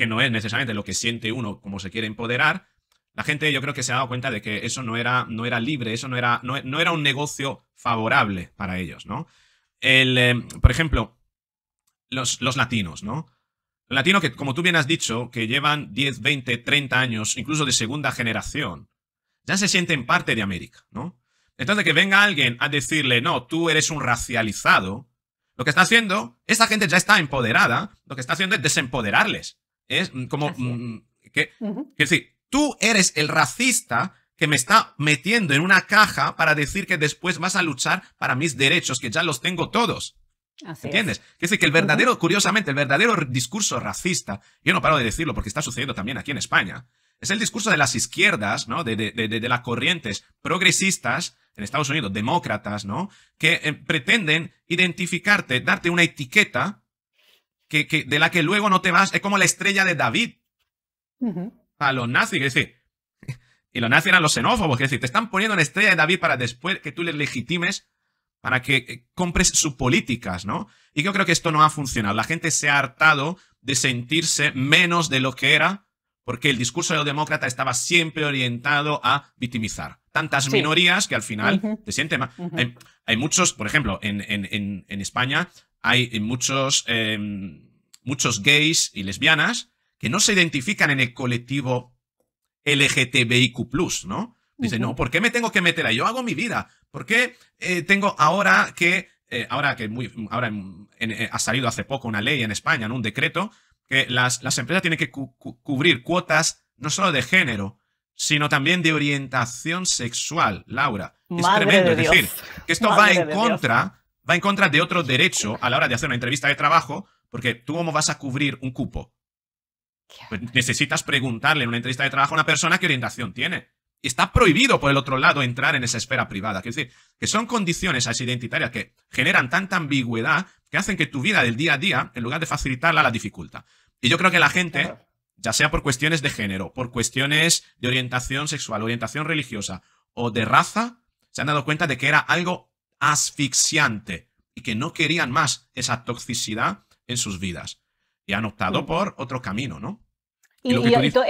que no es necesariamente lo que siente uno como se quiere empoderar, la gente yo creo que se ha dado cuenta de que eso no era, no era libre, eso no era, no, era un negocio favorable para ellos, ¿no? El, eh, por ejemplo, los, los latinos, ¿no? Los latinos que, como tú bien has dicho, que llevan 10, 20, 30 años, incluso de segunda generación, ya se sienten parte de América, ¿no? Entonces que venga alguien a decirle, no, tú eres un racializado, lo que está haciendo, esta gente ya está empoderada, lo que está haciendo es desempoderarles. Es como mm, mm, que, tú eres el racista que me está metiendo en una caja para decir que después vas a luchar para mis derechos, que ya los tengo todos. ¿Entiendes? Es. Que, que el verdadero, curiosamente, el verdadero discurso racista, yo no paro de decirlo porque está sucediendo también aquí en España, es el discurso de las izquierdas, ¿no? De, de, de, de las corrientes progresistas en Estados Unidos, demócratas, ¿no? Que eh, pretenden identificarte, darte una etiqueta de la que luego no te vas. Es como la estrella de David. A los nazis, es decir. Y los nazis eran los xenófobos, es decir, te están poniendo la estrella de David para después que tú les legitimes para que eh, compres sus políticas, ¿no? Y yo creo que esto no ha funcionado. La gente se ha hartado de sentirse menos de lo que era, porque el discurso de los demócratas estaba siempre orientado a victimizar. Tantas minorías que al final te sienten más. hay, muchos, por ejemplo, en, en, en, en España hay eh, muchos, em, muchos gays y lesbianas que no se identifican en el colectivo LGTBIQ, ¿no? Dice, no, ¿por qué me tengo que meter ahí? Yo hago mi vida. ¿Por qué eh, tengo ahora que, eh, ahora que muy, ahora ha salido hace poco una ley en España, en un decreto, que las, las empresas tienen que cubrir cuotas no solo de género, sino también de orientación sexual, Laura. es tremendo. es decir, que esto va en contra va en contra de otro derecho a la hora de hacer una entrevista de trabajo, porque tú cómo vas a cubrir un cupo. Pues necesitas preguntarle en una entrevista de trabajo a una persona qué orientación tiene. Está prohibido por el otro lado entrar en esa esfera privada. Es decir, que son condiciones asidentitarias identitarias que generan tanta ambigüedad que hacen que tu vida del día a día, en lugar de facilitarla, la dificulta. Y yo creo que la gente, ya sea por cuestiones de género, por cuestiones de orientación sexual, orientación religiosa o de raza, se han dado cuenta de que era algo asfixiante y que no querían más esa toxicidad en sus vidas. Y han optado mm. por otro camino, ¿no? Y, esto,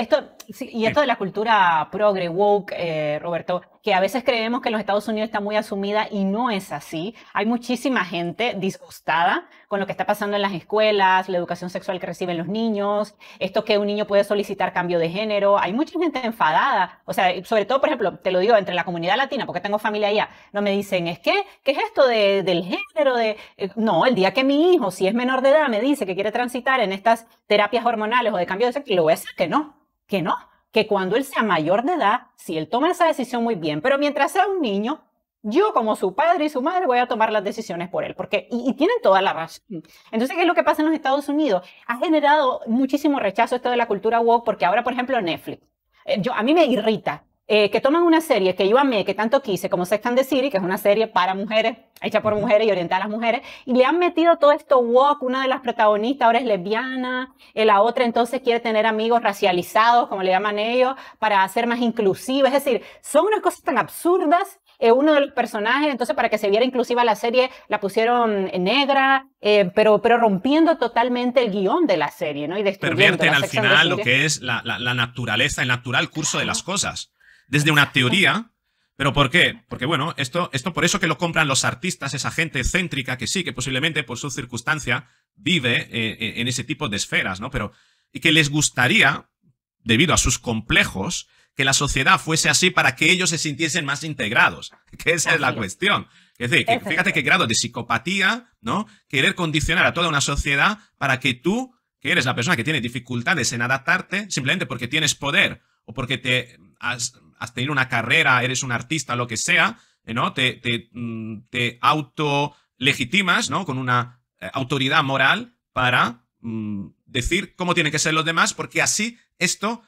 y esto de la cultura progre, woke, eh, Roberto, que a veces creemos que los Estados Unidos está muy asumida y no es así. Hay muchísima gente disgustada con lo que está pasando en las escuelas, la educación sexual que reciben los niños, esto que un niño puede solicitar cambio de género. Hay mucha gente enfadada. O sea, sobre todo, por ejemplo, te lo digo, entre la comunidad latina, porque tengo familia allá, no me dicen, es que, ¿qué es esto de, del género? De... Eh, no, el día que mi hijo, si es menor de edad, me dice que quiere transitar en estas terapias hormonales o de cambio de sexo, lo voy a decir que no que no, que cuando él sea mayor de edad, si él toma esa decisión muy bien, pero mientras sea un niño, yo como su padre y su madre voy a tomar las decisiones por él, porque y, tienen toda la razón. Entonces, ¿qué es lo que pasa en los Estados Unidos? Ha generado muchísimo rechazo esto de la cultura woke, porque ahora, por ejemplo, Netflix. Eh, yo, a mí me irrita eh, que toman una serie que yo amé, que tanto quise, como Sex and the City, que es una serie para mujeres, hecha por mujeres y orientada a las mujeres, y le han metido todo esto walk, una de las protagonistas ahora es lesbiana, eh, la otra entonces quiere tener amigos racializados, como le llaman ellos, para ser más inclusiva, es decir, son unas cosas tan absurdas eh, uno de los personajes, entonces para que se viera inclusiva la serie la pusieron negra, pero, pero rompiendo totalmente el guión de la serie, ¿no? Y Pervierten al final lo que es la, la, naturaleza, el natural curso de las cosas desde una teoría. ¿Pero por qué? Porque bueno, esto, esto por eso que lo compran los artistas, esa gente céntrica que sí, que posiblemente por su circunstancia vive eh, eh, en ese tipo de esferas, ¿no? Pero y que les gustaría, debido a sus complejos, que la sociedad fuese así para que ellos se sintiesen más integrados. Que esa es la cuestión. Es decir, fíjate qué grado de psicopatía, ¿no? Querer condicionar a toda una sociedad para que tú, que eres la persona que tiene dificultades en adaptarte, simplemente porque tienes poder o porque te has, tenido una carrera, eres un artista, lo que sea, eh, ¿no? Te, te, mm, auto legitimas, ¿no? Con una eh, autoridad moral para mm, decir cómo tienen que ser los demás, porque así esto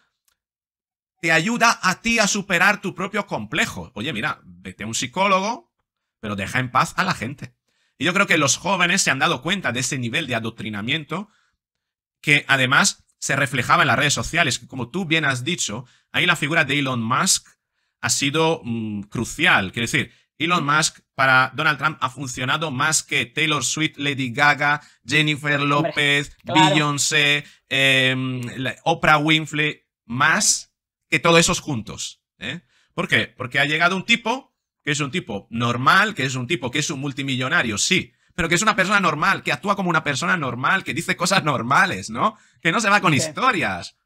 te ayuda a ti a superar tu propio complejo. Oye, mira, vete a un psicólogo, pero deja en paz a la gente. Y yo creo que los jóvenes se han dado cuenta de ese nivel de adoctrinamiento que además se reflejaba en las redes sociales, como tú bien has dicho, ahí la figura de Elon Musk ha sido mm, crucial. Quiero decir, Elon Musk para Donald Trump ha funcionado más que Taylor Swift, Lady Gaga, Jennifer López, Beyoncé, em, Oprah Winfrey, más que todos esos juntos. ¿eh? ¿Por qué? Porque ha llegado un tipo que es un tipo normal, que es un tipo que es un multimillonario, sí, pero que es una persona normal, que actúa como una persona normal, que dice cosas normales, ¿no? Que no se va con historias.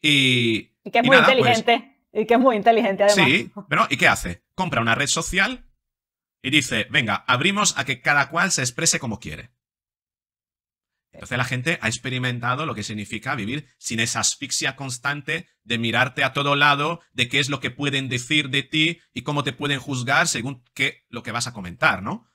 Y, y, que es muy pues inteligente. y que es muy inteligente además. Sí, pero ¿y qué hace? Compra una red social y dice, venga, abrimos a que cada cual se exprese como quiere. Entonces la gente ha experimentado lo que significa vivir sin esa asfixia constante de mirarte a todo lado, de qué es lo que pueden decir de ti y cómo te pueden juzgar según qué lo que vas a comentar, ¿no?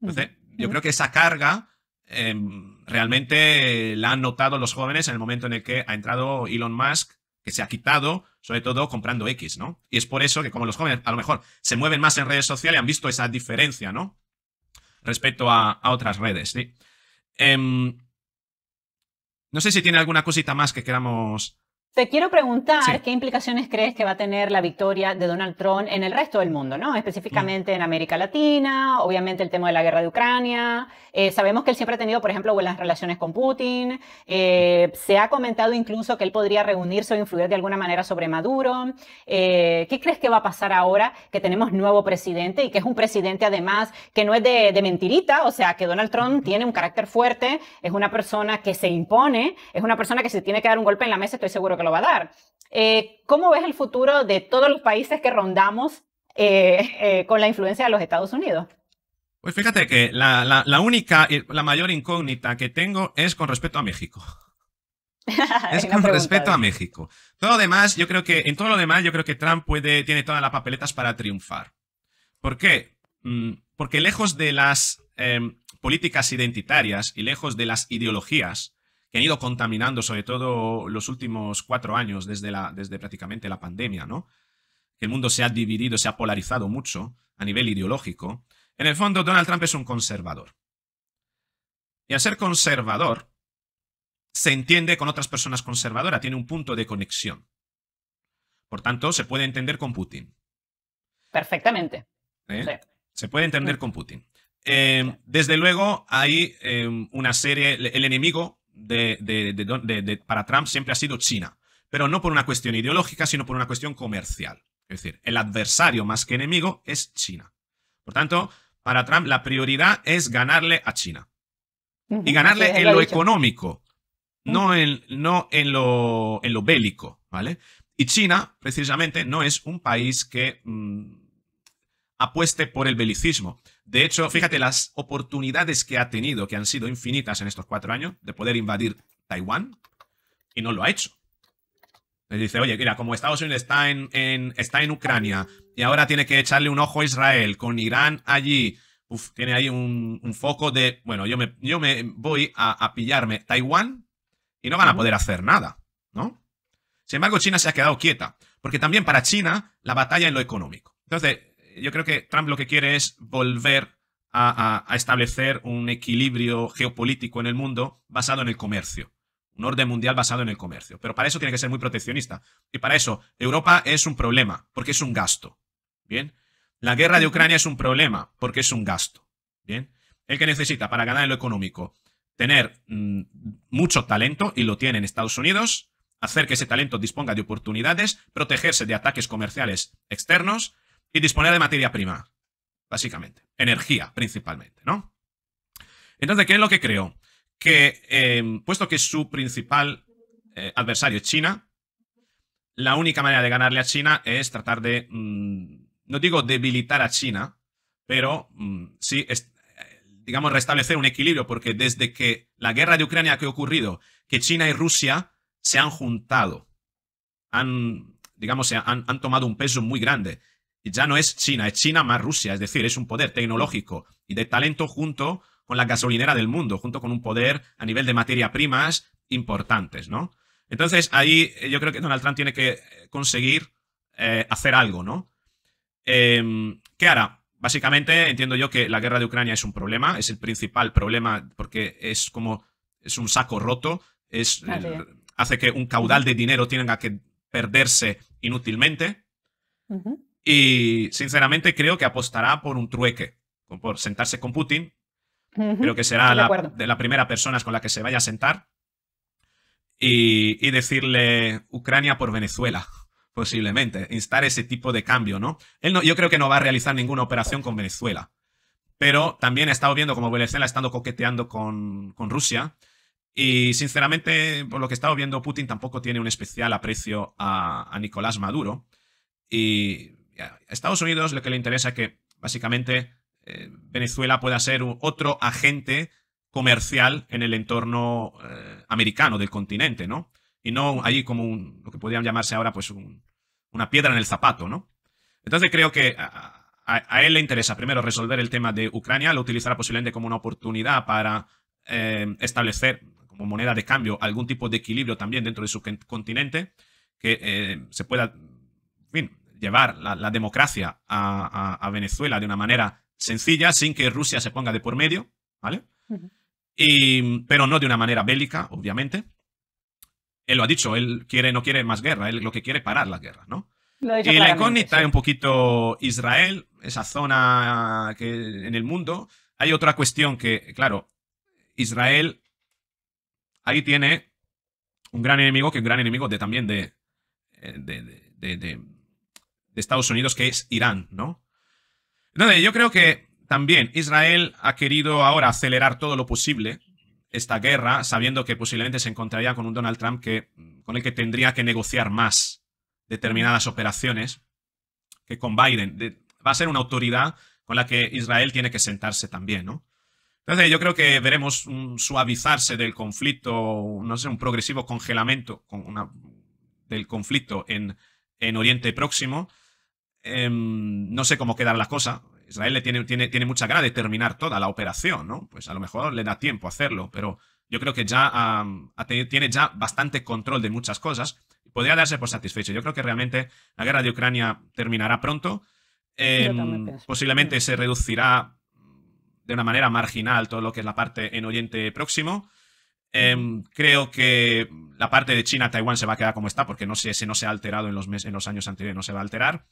yo creo que esa carga em, realmente eh, la han notado los jóvenes en el momento en el que ha entrado Elon Musk, que se ha quitado, sobre todo comprando X, ¿no? Y es por eso que como los jóvenes a lo mejor se mueven más en redes sociales, han visto esa diferencia, ¿no? Respecto a, otras redes, em, no sé si tiene alguna cosita más que queramos te quiero preguntar qué implicaciones crees que va a tener la victoria de Donald Trump en el resto del mundo, ¿no? Específicamente en América Latina, obviamente el tema de la guerra de Ucrania. Eh, sabemos que él siempre ha tenido, por ejemplo, buenas relaciones con Putin. Eh, se ha comentado incluso que él podría reunirse o influir de alguna manera sobre Maduro. Eh, ¿Qué crees que va a pasar ahora que tenemos nuevo presidente y que es un presidente además que no es de, mentirita? O sea, que Donald Trump tiene un carácter fuerte, es una persona que se impone, es una persona que se tiene que dar un golpe en la mesa, estoy seguro que lo va a dar. Eh, ¿Cómo ves el futuro de todos los países que rondamos eh, eh, con la influencia de los Estados Unidos? Pues fíjate que la, única y única, la mayor incógnita que tengo es con respecto a México. es con respecto a México. Todo lo demás, yo creo que, en todo lo demás, yo creo que Trump puede, tiene todas las papeletas para triunfar. ¿Por qué? Mm, porque lejos de las em, políticas identitarias y lejos de las ideologías, que han ido contaminando, sobre todo los últimos cuatro años, desde, la, desde prácticamente la pandemia, ¿no? El mundo se ha dividido, se ha polarizado mucho a nivel ideológico. En el fondo, Donald Trump es un conservador. Y al ser conservador, se entiende con otras personas conservadoras, tiene un punto de conexión. Por tanto, se puede entender con Putin. Perfectamente. ¿Eh? Se puede entender mm. con Putin. Eh, desde luego hay eh, una serie, el enemigo de, para Trump siempre ha sido China, pero no por una cuestión ideológica, sino por una cuestión comercial. Es decir, el adversario más que enemigo es China. Por tanto, para Trump la prioridad es ganarle a China. y ganarle en lo, económico, no, en, no en, lo, en, lo, bélico, ¿vale? Y China, precisamente, no es un país que mm, apueste por el belicismo. De hecho, fíjate las oportunidades que ha tenido, que han sido infinitas en estos cuatro años, de poder invadir Taiwán, y no lo ha hecho. Le dice, oye, mira, como Estados Unidos está en, Ucrania y ahora tiene que echarle un ojo a Israel, con Irán allí, uf, tiene ahí un, foco de, bueno, yo me, yo me voy a, a pillarme Taiwán y no van a poder hacer nada, ¿no? Sin embargo, China se ha quedado quieta, porque también para China la batalla es lo económico. Entonces, yo creo que Trump lo que quiere es volver a, establecer un equilibrio geopolítico en el mundo basado en el comercio. Un orden mundial basado en el comercio. Pero para eso tiene que ser muy proteccionista. Y para eso, Europa es un problema, porque es un gasto. ¿Bien? La guerra de Ucrania es un problema, porque es un gasto. ¿Bien? El que necesita para ganar en lo económico, tener mm, mucho talento, y lo tiene en Estados Unidos, hacer que ese talento disponga de oportunidades, protegerse de ataques comerciales externos, y disponer de materia prima, básicamente. Energía, principalmente, ¿no? Entonces, ¿qué es lo que creo? Que, eh, puesto que su principal eh, adversario es China, la única manera de ganarle a China es tratar de, mm, no digo debilitar a China, pero mm, sí, digamos, restablecer un equilibrio, porque desde que la guerra de Ucrania que ha ocurrido, que China y Rusia se han juntado, han, digamos, han, han tomado un peso muy grande ya no es China, es China más Rusia, es decir, es un poder tecnológico y de talento junto con la gasolinera del mundo, junto con un poder a nivel de materia primas importantes, ¿no? Entonces ahí eh, yo creo que Donald Trump tiene que eh, conseguir eh, hacer algo, ¿no? Em, ¿Qué hará? Básicamente entiendo yo que la guerra de Ucrania es un problema, es el principal problema porque es como es un saco roto, es, hace que un caudal de dinero tenga que perderse inútilmente. Y sinceramente creo que apostará por un trueque, por sentarse con Putin. Creo que será de la, de la, primera persona con la que se vaya a sentar. Y, decirle Ucrania por Venezuela, posiblemente. Instar ese tipo de cambio, ¿no? Él no, yo creo que no va a realizar ninguna operación con Venezuela. Pero también he estado viendo cómo Venezuela estando coqueteando con, Rusia. Y sinceramente, por lo que he estado viendo, Putin tampoco tiene un especial aprecio a, a Nicolás Maduro. Y a Estados Unidos lo que le interesa es que básicamente eh, Venezuela pueda ser otro agente comercial en el entorno eh, americano del continente, ¿no? Y no allí como lo que podrían llamarse ahora pues una piedra en el zapato, ¿no? Entonces creo que a, él le interesa primero resolver el tema de Ucrania, lo utilizará posiblemente como una oportunidad para eh, establecer como moneda de cambio algún tipo de equilibrio también dentro de su continente, que se pueda, en fin, llevar la, democracia a, Venezuela de una manera sencilla, sin que Rusia se ponga de por medio, ¿vale? pero no de una manera bélica, obviamente. Él lo ha dicho, él quiere, no quiere más guerra, él lo que quiere es parar la guerra, ¿no? Y la incógnita es un poquito Israel, esa zona que en el mundo. Hay otra cuestión que, claro, Israel ahí tiene un gran enemigo, que es un gran enemigo de, también de, eh, de de Estados Unidos, que es Irán, ¿no? Entonces, yo creo que también Israel ha querido ahora acelerar todo lo posible esta guerra, sabiendo que posiblemente se encontraría con un Donald Trump que, mm, con el que tendría que negociar más determinadas operaciones que con Biden. va a ser una autoridad con la que Israel tiene que sentarse también, ¿no? Entonces yo creo que veremos un suavizarse del conflicto, no sé, un progresivo congelamiento del conflicto en, en Oriente Próximo. Em, no sé cómo quedar la cosa Israel le tiene, tiene, tiene mucha gana de terminar toda la operación, ¿no? Pues a lo mejor le da tiempo a hacerlo, pero yo creo que ya tiene ya bastante control de muchas cosas. Y podría darse por satisfecho. Yo creo que realmente la guerra de Ucrania terminará pronto. Em, posiblemente se reducirá de una manera marginal todo lo que es la parte en Oriente Próximo. Em, creo que la parte de China, Taiwán se va a quedar como está, porque no sé si no se ha alterado en los, meses en los años anteriores, no se va a alterar.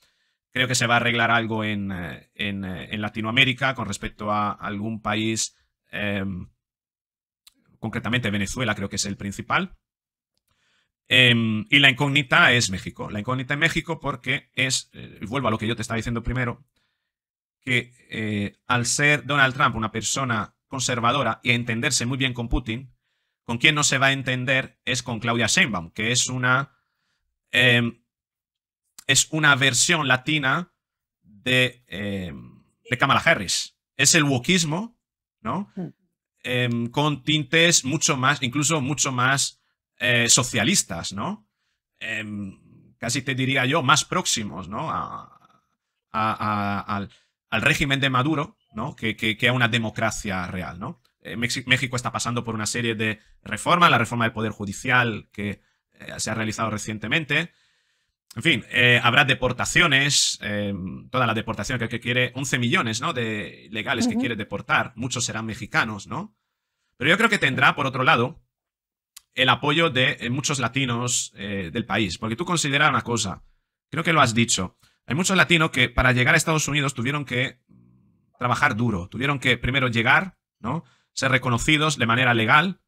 Creo que se va a arreglar algo en, eh, eh, Latinoamérica con respecto a algún país, em, concretamente Venezuela creo que es el principal. Em, y la incógnita es México. La incógnita es México porque es, eh, vuelvo a lo que yo te estaba diciendo primero, que al ser Donald Trump una persona conservadora y entenderse muy bien con Putin, con quien no se va a entender es con Claudia Sheinbaum, que es una em, es una versión latina em, de, Kamala Harris. Es el wokismo, ¿no? Hmm. Em, con tintes mucho más, incluso mucho más eh, socialistas, ¿no? Em, casi te diría yo, más próximos, ¿no? al, régimen de Maduro, ¿no? Que, que a una democracia real, ¿no? Eh, México está pasando por una serie de reformas, la reforma del Poder Judicial que eh, se ha realizado recientemente, en fin, eh, habrá deportaciones, eh, toda la deportación que, quiere, 11 millones, ¿no? De legales que quiere deportar, muchos serán mexicanos, ¿no? Pero yo creo que tendrá, por otro lado, el apoyo de eh, muchos latinos del país, porque tú consideras una cosa, creo que lo has dicho, hay muchos latinos que para llegar a Estados Unidos tuvieron que trabajar duro, tuvieron que primero llegar, ¿no? Ser reconocidos de manera legal,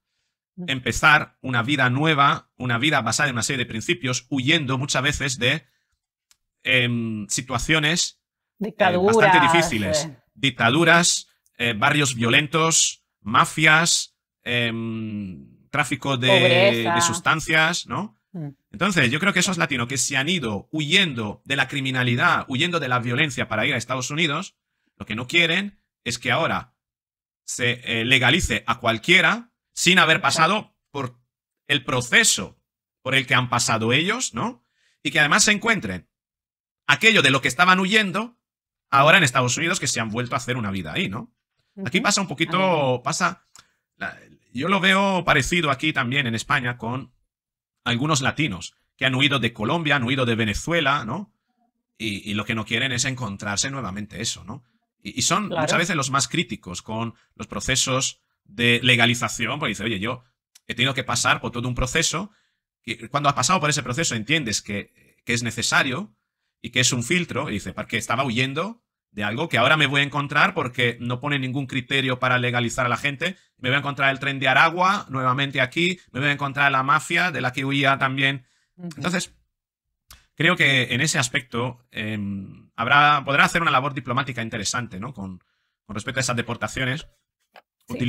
empezar una vida nueva, una vida basada en una serie de principios, huyendo muchas veces de em, situaciones eh, bastante difíciles. Eh. Dictaduras, eh, barrios violentos, mafias, em, tráfico de, sustancias, ¿no? Mm. Entonces, yo creo que eso es latino, que se han ido huyendo de la criminalidad, huyendo de la violencia para ir a Estados Unidos, lo que no quieren es que ahora se legalice a cualquiera sin haber pasado por el proceso por el que han pasado ellos, ¿no? Y que además se encuentren aquello de lo que estaban huyendo ahora en Estados Unidos que se han vuelto a hacer una vida ahí, ¿no? Aquí pasa un poquito, pasa, yo lo veo parecido aquí también en España con algunos latinos que han huido de Colombia, han huido de Venezuela, ¿no? Y, lo que no quieren es encontrarse nuevamente eso, ¿no? Y, son muchas veces los más críticos con los procesos de legalización, porque dice, oye, yo he tenido que pasar por todo un proceso, y cuando has pasado por ese proceso entiendes que, es necesario y que es un filtro, y dice, porque estaba huyendo de algo que ahora me voy a encontrar porque no pone ningún criterio para legalizar a la gente. Me voy a encontrar el tren de Aragua nuevamente aquí, me voy a encontrar la mafia de la que huía también. Entonces, creo que en ese aspecto em, habrá, podrá hacer una labor diplomática interesante, ¿no? Con, con respecto a esas deportaciones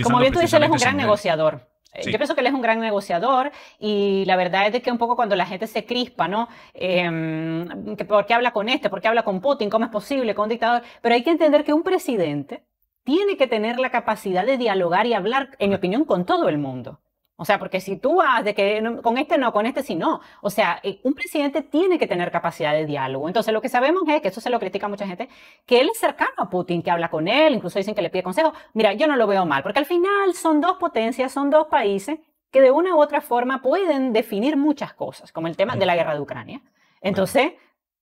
como bien tú dices, él es un gran negociador. Yo pienso que él es un gran negociador y la verdad es que un poco cuando la gente se crispa, ¿no? Em, ¿Por qué habla con este? ¿Por qué habla con Putin? ¿Cómo es posible? ¿Con un dictador? Pero hay que entender que un presidente tiene que tener la capacidad de dialogar y hablar, en mi opinión, con todo el mundo. O sea, porque si tú vas de que con este no, con este sí no. O sea, eh, un presidente tiene que tener capacidad de diálogo. Entonces, lo que sabemos es, que eso se lo critica a mucha gente, que él es cercano a Putin, que habla con él, incluso dicen que le pide consejo. Mira, yo no lo veo mal, porque al final son dos potencias, son dos países que de una u otra forma pueden definir muchas cosas, como el tema de la guerra de Ucrania. Entonces,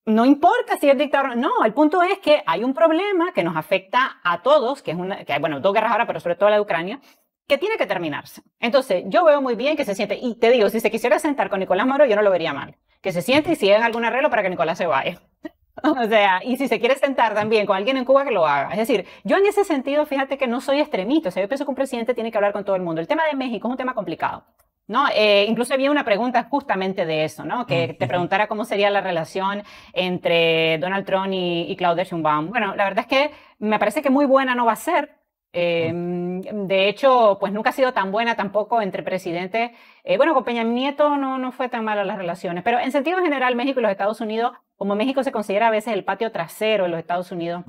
no importa si es dictador, no, el punto es que hay un problema que nos afecta a todos, que es hay, bueno, dos guerras ahora, pero sobre todo la de Ucrania, que tiene que terminarse. Entonces, yo veo muy bien que se siente, y te digo, si se quisiera sentar con Nicolás Moro, yo no lo vería mal. Que se siente y si en algún arreglo para que Nicolás se vaya. O sea, y si se quiere sentar también con alguien en Cuba, que lo haga. Es decir, yo en ese sentido, fíjate que no soy extremista. O sea, yo pienso que un presidente tiene que hablar con todo el mundo. El tema de México es un tema complicado. ¿No? Eh, incluso había una pregunta justamente de eso, ¿no? que te preguntara cómo sería la relación entre Donald Trump y, y Claudia Bueno, la verdad es que me parece que muy buena no va a ser, Em, de hecho, pues nunca ha sido tan buena tampoco entre presidentes. Eh, bueno, con Peña Nieto no, no fue tan mala las relaciones, pero en sentido general México y los Estados Unidos, como México se considera a veces el patio trasero de los Estados Unidos.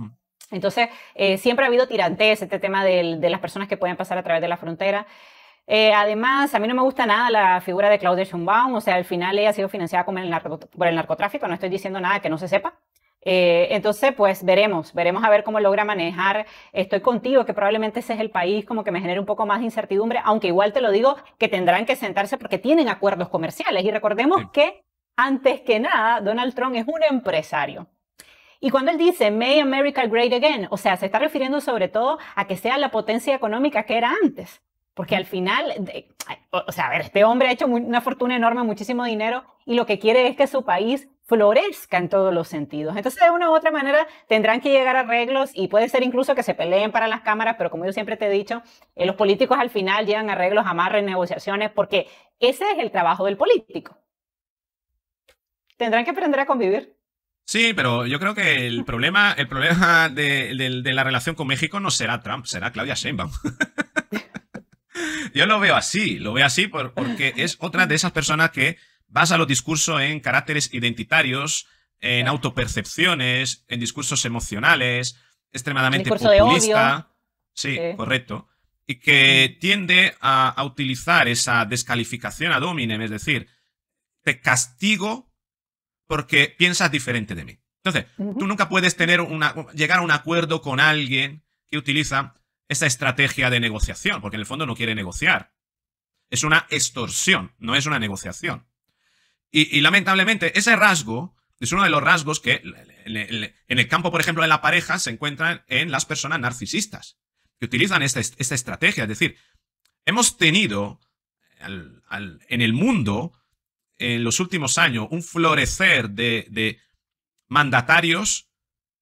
Entonces, eh, siempre ha habido tirantes, este tema de las personas que pueden pasar a través de la frontera. Eh, además, a mí no me gusta nada la figura de Claudia Schumbaum, o sea, al final ella ha sido financiada por el narcotráfico, no estoy diciendo nada que no se sepa, eh, entonces, pues veremos, veremos a ver cómo logra manejar. Estoy contigo, que probablemente ese es el país como que me genera un poco más de incertidumbre, aunque igual te lo digo, que tendrán que sentarse porque tienen acuerdos comerciales. Y recordemos que, antes que nada, Donald Trump es un empresario. Y cuando él dice May America Great Again, o sea, se está refiriendo sobre todo a que sea la potencia económica que era antes. Porque al final, o sea, a ver, este hombre ha hecho una fortuna enorme, muchísimo dinero, y lo que quiere es que su país florezca en todos los sentidos. Entonces, de una u otra manera, tendrán que llegar a arreglos y puede ser incluso que se peleen para las cámaras, pero como yo siempre te he dicho, eh, los políticos al final llegan a arreglos, amarren negociaciones, porque ese es el trabajo del político. Tendrán que aprender a convivir. Sí, pero yo creo que el problema, el problema de, la relación con México no será Trump, será Claudia Sheinbaum. yo lo veo así, lo veo así porque es otra de esas personas que basa los discursos en caracteres identitarios, en autopercepciones, en discursos emocionales, extremadamente populista. Sí, correcto. Y que tiende a, utilizar esa descalificación a hominem es decir, te castigo porque piensas diferente de mí. Entonces, tú nunca puedes tener una, llegar a un acuerdo con alguien que utiliza esa estrategia de negociación, porque en el fondo no quiere negociar. Es una extorsión, no es una negociación. Y, lamentablemente ese rasgo es uno de los rasgos que en el campo, por ejemplo, de la pareja se encuentran en las personas narcisistas, que utilizan esta, estrategia. Es decir, hemos tenido en el mundo, en los últimos años, un florecer de, mandatarios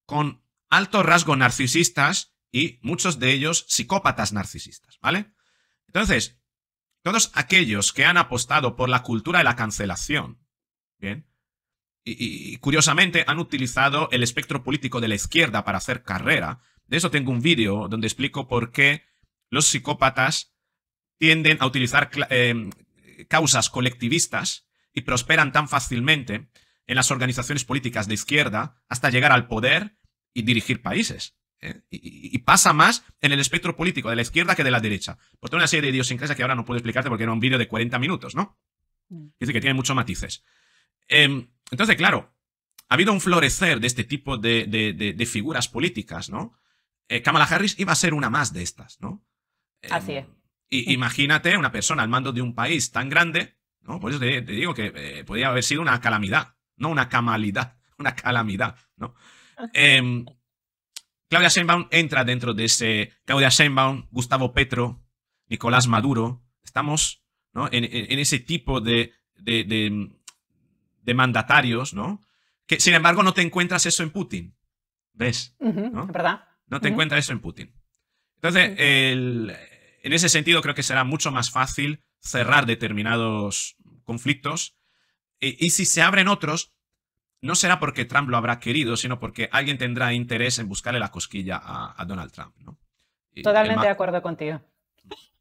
con alto rasgo narcisistas y muchos de ellos psicópatas narcisistas, ¿vale? Entonces, todos aquellos que han apostado por la cultura de la cancelación, Y, curiosamente han utilizado el espectro político de la izquierda para hacer carrera. De eso tengo un vídeo donde explico por qué los psicópatas tienden a utilizar eh, causas colectivistas y prosperan tan fácilmente en las organizaciones políticas de izquierda hasta llegar al poder y dirigir países. ¿eh? Y, pasa más en el espectro político de la izquierda que de la derecha. Por toda una serie de idiosincrasias que ahora no puedo explicarte porque era un vídeo de 40 minutos, ¿no? Mm. Dice que tiene muchos matices. Em, entonces, claro, ha habido un florecer de este tipo de, figuras políticas, ¿no? Eh, Kamala Harris iba a ser una más de estas, ¿no? Em, Así es. imagínate una persona al mando de un país tan grande, ¿no? Por te, digo que eh, podría haber sido una calamidad, no una camalidad, una calamidad, ¿no? Em, Claudia Sheinbaum entra dentro de ese Claudia Sheinbaum, Gustavo Petro, Nicolás Maduro. Estamos ¿no? en, ese tipo de, mandatarios, ¿no? Que sin embargo no te encuentras eso en Putin. ¿Ves? ¿no? ¿Verdad? No te encuentras eso en Putin. Entonces, en ese sentido creo que será mucho más fácil cerrar determinados conflictos. E, y si se abren otros, no será porque Trump lo habrá querido, sino porque alguien tendrá interés en buscarle la cosquilla a, Donald Trump. ¿no? Totalmente de acuerdo contigo.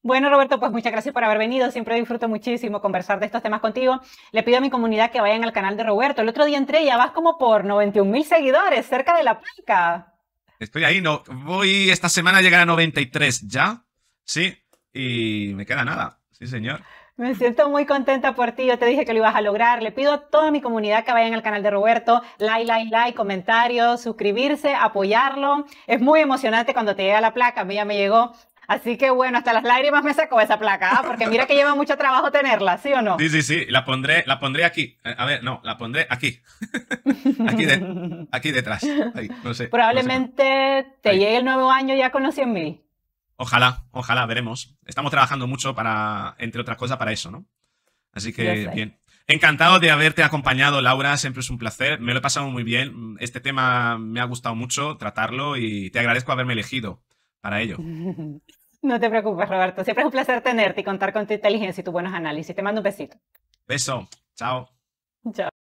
Bueno, Roberto, pues muchas gracias por haber venido. Siempre disfruto muchísimo conversar de estos temas contigo. Le pido a mi comunidad que vayan al canal de Roberto. El otro día entré y ya vas como por 91 mil seguidores, cerca de la placa. Estoy ahí, no. Voy esta semana a llegar a 93 ya. Sí, y me queda nada. Sí, señor. Me siento muy contenta por ti, yo te dije que lo ibas a lograr. Le pido a toda mi comunidad que vayan al canal de Roberto, like, like, like, comentarios, suscribirse, apoyarlo. Es muy emocionante cuando te llega la placa, a mí ya me llegó. Así que bueno, hasta las lágrimas me sacó esa placa, ¿ah? porque mira que lleva mucho trabajo tenerla, ¿sí o no? Sí, sí, sí, la pondré, la pondré aquí. Eh, a ver, no, la pondré aquí. aquí, detrás. Ahí, no sé, Probablemente te llegue el nuevo año ya con los 100 mil. Ojalá, ojalá, veremos. Estamos trabajando mucho para, entre otras cosas, para eso, ¿no? Así que, bien. Encantado de haberte acompañado, Laura. Siempre es un placer. Me lo he pasado muy bien. Este tema me ha gustado mucho tratarlo y te agradezco haberme elegido para ello. No te preocupes, Roberto. Siempre es un placer tenerte y contar con tu inteligencia y tus buenos análisis. Te mando un besito. Beso. Chao. Chao.